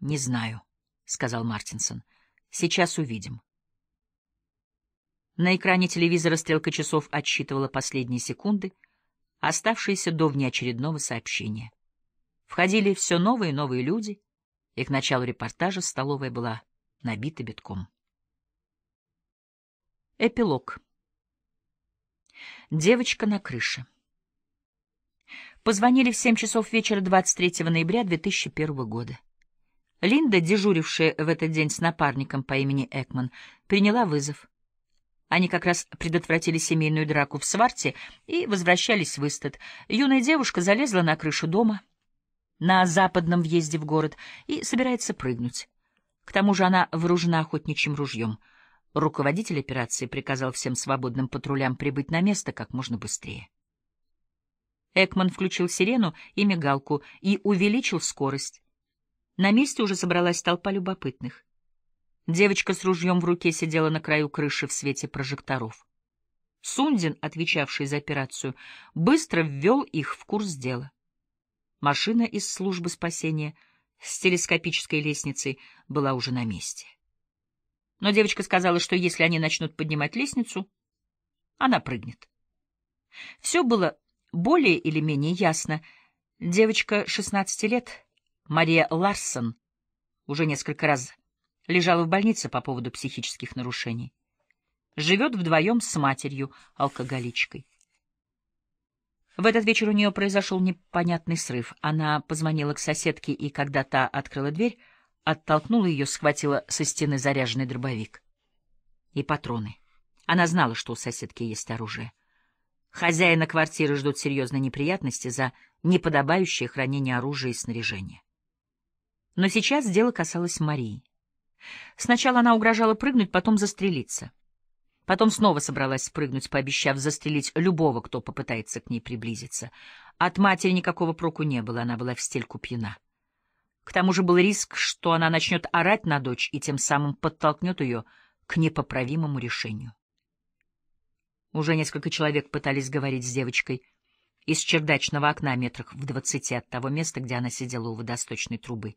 «Не знаю», — сказал Мартинсон. «Сейчас увидим». На экране телевизора стрелка часов отсчитывала последние секунды — оставшиеся до внеочередного сообщения. Входили все новые и новые люди, и к началу репортажа столовая была набита битком. Эпилог. Девочка на крыше. Позвонили в 7 часов вечера 23 ноября 2001 года. Линда, дежурившая в этот день с напарником по имени Экман, приняла вызов. Они как раз предотвратили семейную драку в Сварте и возвращались в Истед. Юная девушка залезла на крышу дома на западном въезде в город и собирается прыгнуть. К тому же она вооружена охотничьим ружьем. Руководитель операции приказал всем свободным патрулям прибыть на место как можно быстрее. Экман включил сирену и мигалку и увеличил скорость. На месте уже собралась толпа любопытных — Девочка с ружьем в руке сидела на краю крыши в свете прожекторов. Сундин, отвечавший за операцию, быстро ввел их в курс дела. Машина из службы спасения с телескопической лестницей была уже на месте. Но девочка сказала, что если они начнут поднимать лестницу, она прыгнет. Все было более или менее ясно. Девочка 16 лет, Мария Ларсон, уже несколько раз лежала в больнице по поводу психических нарушений. Живет вдвоем с матерью, алкоголичкой. В этот вечер у нее произошел непонятный срыв. Она позвонила к соседке, и когда та открыла дверь, оттолкнула ее, схватила со стены заряженный дробовик. И патроны. Она знала, что у соседки есть оружие. Хозяина квартиры ждут серьезные неприятности за неподобающее хранение оружия и снаряжения. Но сейчас дело касалось Марии. Сначала она угрожала прыгнуть, потом застрелиться. Потом снова собралась спрыгнуть, пообещав застрелить любого, кто попытается к ней приблизиться. От матери никакого проку не было, она была в стельку пьяна. К тому же был риск, что она начнет орать на дочь и тем самым подтолкнет ее к непоправимому решению. Уже несколько человек пытались говорить с девочкой из чердачного окна метрах в двадцати от того места, где она сидела у водосточной трубы.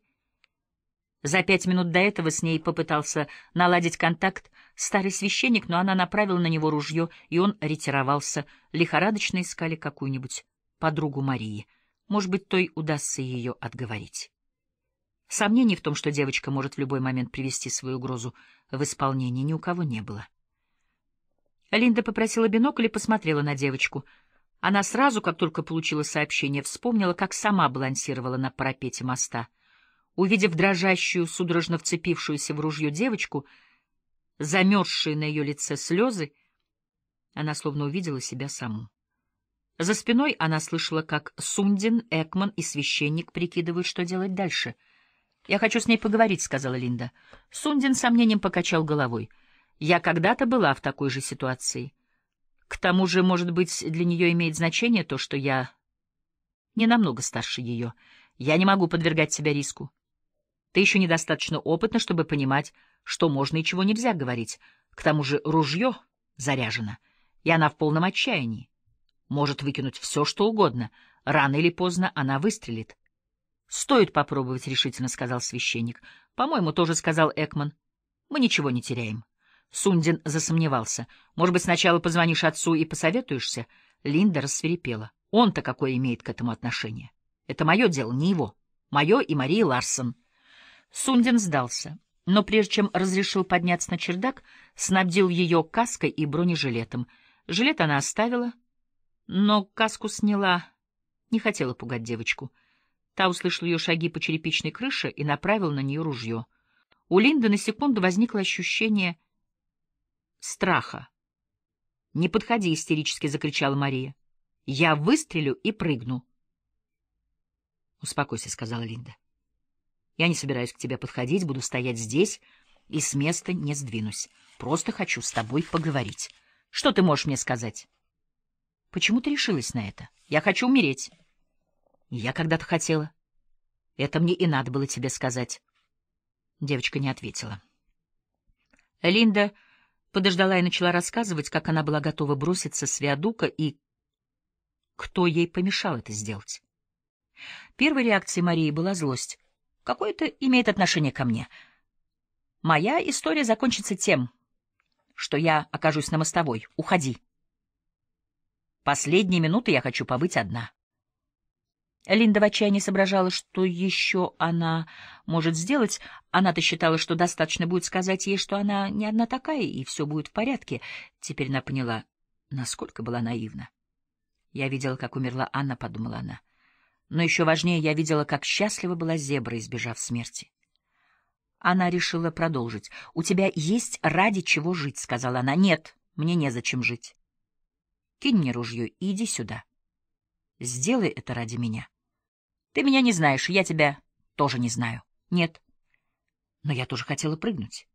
За пять минут до этого с ней попытался наладить контакт старый священник, но она направила на него ружье, и он ретировался. Лихорадочно искали какую-нибудь подругу Марии. Может быть, той удастся ее отговорить. Сомнений в том, что девочка может в любой момент привести свою угрозу в исполнение, ни у кого не было. Линда попросила бинокль и посмотрела на девочку. Она сразу, как только получила сообщение, вспомнила, как сама балансировала на парапете моста — Увидев дрожащую, судорожно вцепившуюся в ружье девочку, замерзшие на ее лице слезы, она словно увидела себя саму. За спиной она слышала, как Сундин, Экман и священник прикидывают, что делать дальше. «Я хочу с ней поговорить», — сказала Линда. Сундин с сомнением покачал головой. «Я когда-то была в такой же ситуации. К тому же, может быть, для нее имеет значение то, что я не намного старше ее. Я не могу подвергать себя риску. Ты еще недостаточно опытна, чтобы понимать, что можно и чего нельзя говорить. К тому же ружье заряжено, и она в полном отчаянии. Может выкинуть все, что угодно. Рано или поздно она выстрелит. — Стоит попробовать, — решительно сказал священник. — По-моему, тоже сказал Экман. — Мы ничего не теряем. Сундин засомневался. — Может быть, сначала позвонишь отцу и посоветуешься? Линда рассверепела. — Он-то какое имеет к этому отношение? Это мое дело, не его. Мое и Марии Ларсон. — Сундин сдался, но прежде чем разрешил подняться на чердак, снабдил ее каской и бронежилетом. Жилет она оставила, но каску сняла, не хотела пугать девочку. Та услышала ее шаги по черепичной крыше и направила на нее ружье. У Линды на секунду возникло ощущение страха. «Не подходи!» — истерически закричала Мария. «Я выстрелю и прыгну!» «Успокойся», — сказала Линда. Я не собираюсь к тебе подходить, буду стоять здесь и с места не сдвинусь. Просто хочу с тобой поговорить. Что ты можешь мне сказать? Почему ты решилась на это? Я хочу умереть. Я когда-то хотела. Это мне и надо было тебе сказать. Девочка не ответила. Линда подождала и начала рассказывать, как она была готова броситься с Виадука и кто ей помешал это сделать. Первой реакцией Марии была злость какое это имеет отношение ко мне? Моя история закончится тем, что я окажусь на мостовой. Уходи. Последние минуты я хочу побыть одна. Линда в отчаянии соображала, что еще она может сделать. Она-то считала, что достаточно будет сказать ей, что она не одна такая, и все будет в порядке. Теперь она поняла, насколько была наивна. Я видела, как умерла Анна, подумала она. Но еще важнее я видела, как счастлива была зебра, избежав смерти. Она решила продолжить. «У тебя есть ради чего жить», — сказала она. «Нет, мне незачем жить. Кинь мне ружье и иди сюда. Сделай это ради меня. Ты меня не знаешь, я тебя тоже не знаю. Нет. Но я тоже хотела прыгнуть.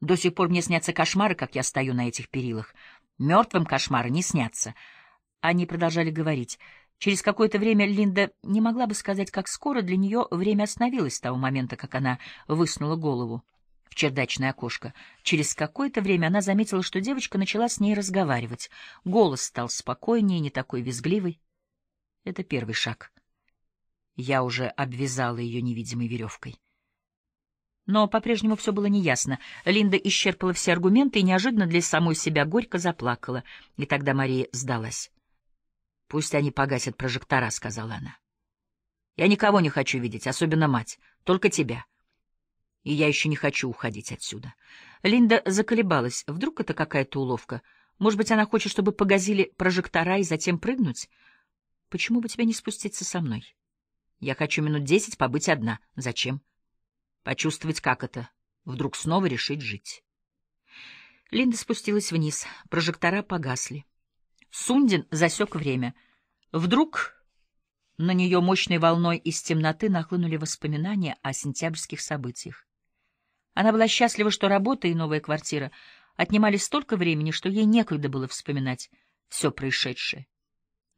До сих пор мне снятся кошмары, как я стою на этих перилах. Мертвым кошмары не снятся». Они продолжали говорить — Через какое-то время Линда не могла бы сказать, как скоро для нее время остановилось с того момента, как она высунула голову в чердачное окошко. Через какое-то время она заметила, что девочка начала с ней разговаривать. Голос стал спокойнее, не такой визгливый. Это первый шаг. Я уже обвязала ее невидимой веревкой. Но по-прежнему все было неясно. Линда исчерпала все аргументы и неожиданно для самой себя горько заплакала. И тогда Мария сдалась. «Пусть они погасят прожектора», — сказала она. «Я никого не хочу видеть, особенно мать, только тебя. И я еще не хочу уходить отсюда». Линда заколебалась. Вдруг это какая-то уловка? Может быть, она хочет, чтобы погасили прожектора и затем прыгнуть? «Почему бы тебе не спуститься со мной?» «Я хочу минут десять побыть одна. Зачем?» «Почувствовать, как это. Вдруг снова решить жить». Линда спустилась вниз. Прожектора погасли. Сундин засек время. Вдруг на нее мощной волной из темноты нахлынули воспоминания о сентябрьских событиях. Она была счастлива, что работа и новая квартира отнимали столько времени, что ей некогда было вспоминать все происшедшее.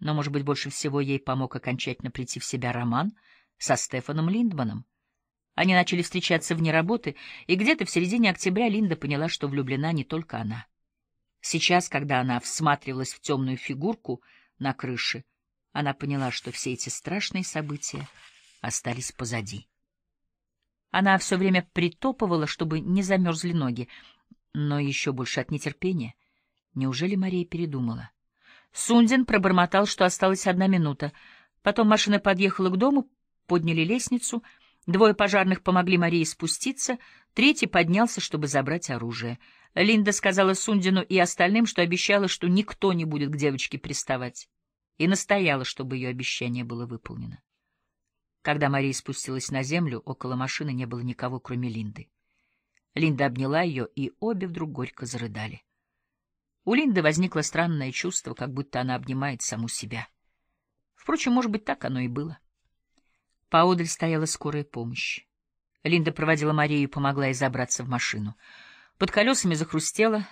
Но, может быть, больше всего ей помог окончательно прийти в себя роман со Стефаном Линдманом. Они начали встречаться вне работы, и где-то в середине октября Линда поняла, что влюблена не только она. Сейчас, когда она всматривалась в темную фигурку на крыше, она поняла, что все эти страшные события остались позади. Она все время притопывала, чтобы не замерзли ноги, но еще больше от нетерпения. Неужели Мария передумала? Сундин пробормотал, что осталась одна минута. Потом машина подъехала к дому, подняли лестницу. Двое пожарных помогли Марии спуститься, третий поднялся, чтобы забрать оружие. Линда сказала Сундину и остальным, что обещала, что никто не будет к девочке приставать, и настояла, чтобы ее обещание было выполнено. Когда Мария спустилась на землю, около машины не было никого, кроме Линды. Линда обняла ее, и обе вдруг горько зарыдали. У Линды возникло странное чувство, как будто она обнимает саму себя. Впрочем, может быть, так оно и было. Поодаль стояла скорая помощь. Линда проводила Марию и помогла ей забраться в машину — под колесами захрустело,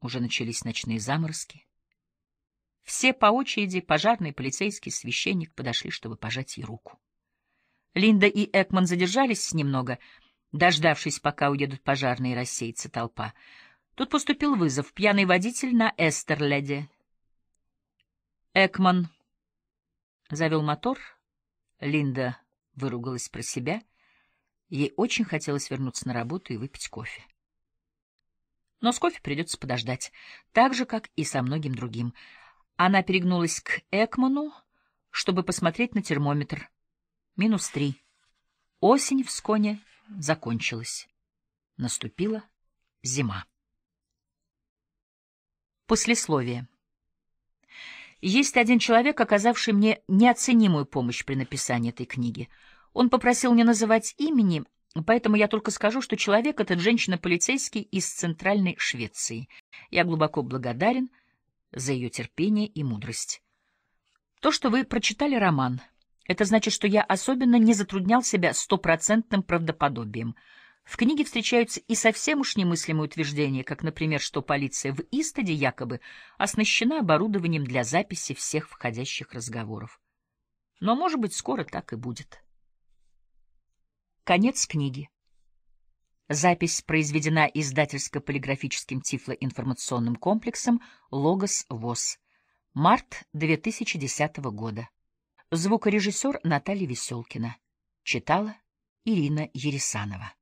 уже начались ночные заморозки. Все по очереди, пожарный, полицейский, священник, подошли, чтобы пожать ей руку. Линда и Экман задержались немного, дождавшись, пока уедут пожарные и рассеется толпа. Тут поступил вызов. Пьяный водитель на Эстерледе. Экман завел мотор. Линда выругалась про себя. Ей очень хотелось вернуться на работу и выпить кофе. Но с кофе придется подождать, так же, как и со многим другим. Она перегнулась к Экману, чтобы посмотреть на термометр. Минус три. Осень в Сконе закончилась. Наступила зима. Послесловие. Есть один человек, оказавший мне неоценимую помощь при написании этой книги. Он попросил не называть имени, Поэтому я только скажу, что человек этот женщина-полицейский из Центральной Швеции. Я глубоко благодарен за ее терпение и мудрость. То, что вы прочитали роман, это значит, что я особенно не затруднял себя стопроцентным правдоподобием. В книге встречаются и совсем уж немыслимые утверждения, как, например, что полиция в Истаде якобы оснащена оборудованием для записи всех входящих разговоров. Но, может быть, скоро так и будет. Конец книги. Запись произведена издательско-полиграфическим тифлоинформационным комплексом «Логос ВОЗ». Март 2010 года. Звукорежиссер Наталья Веселкина. Читала Ирина Ересанова.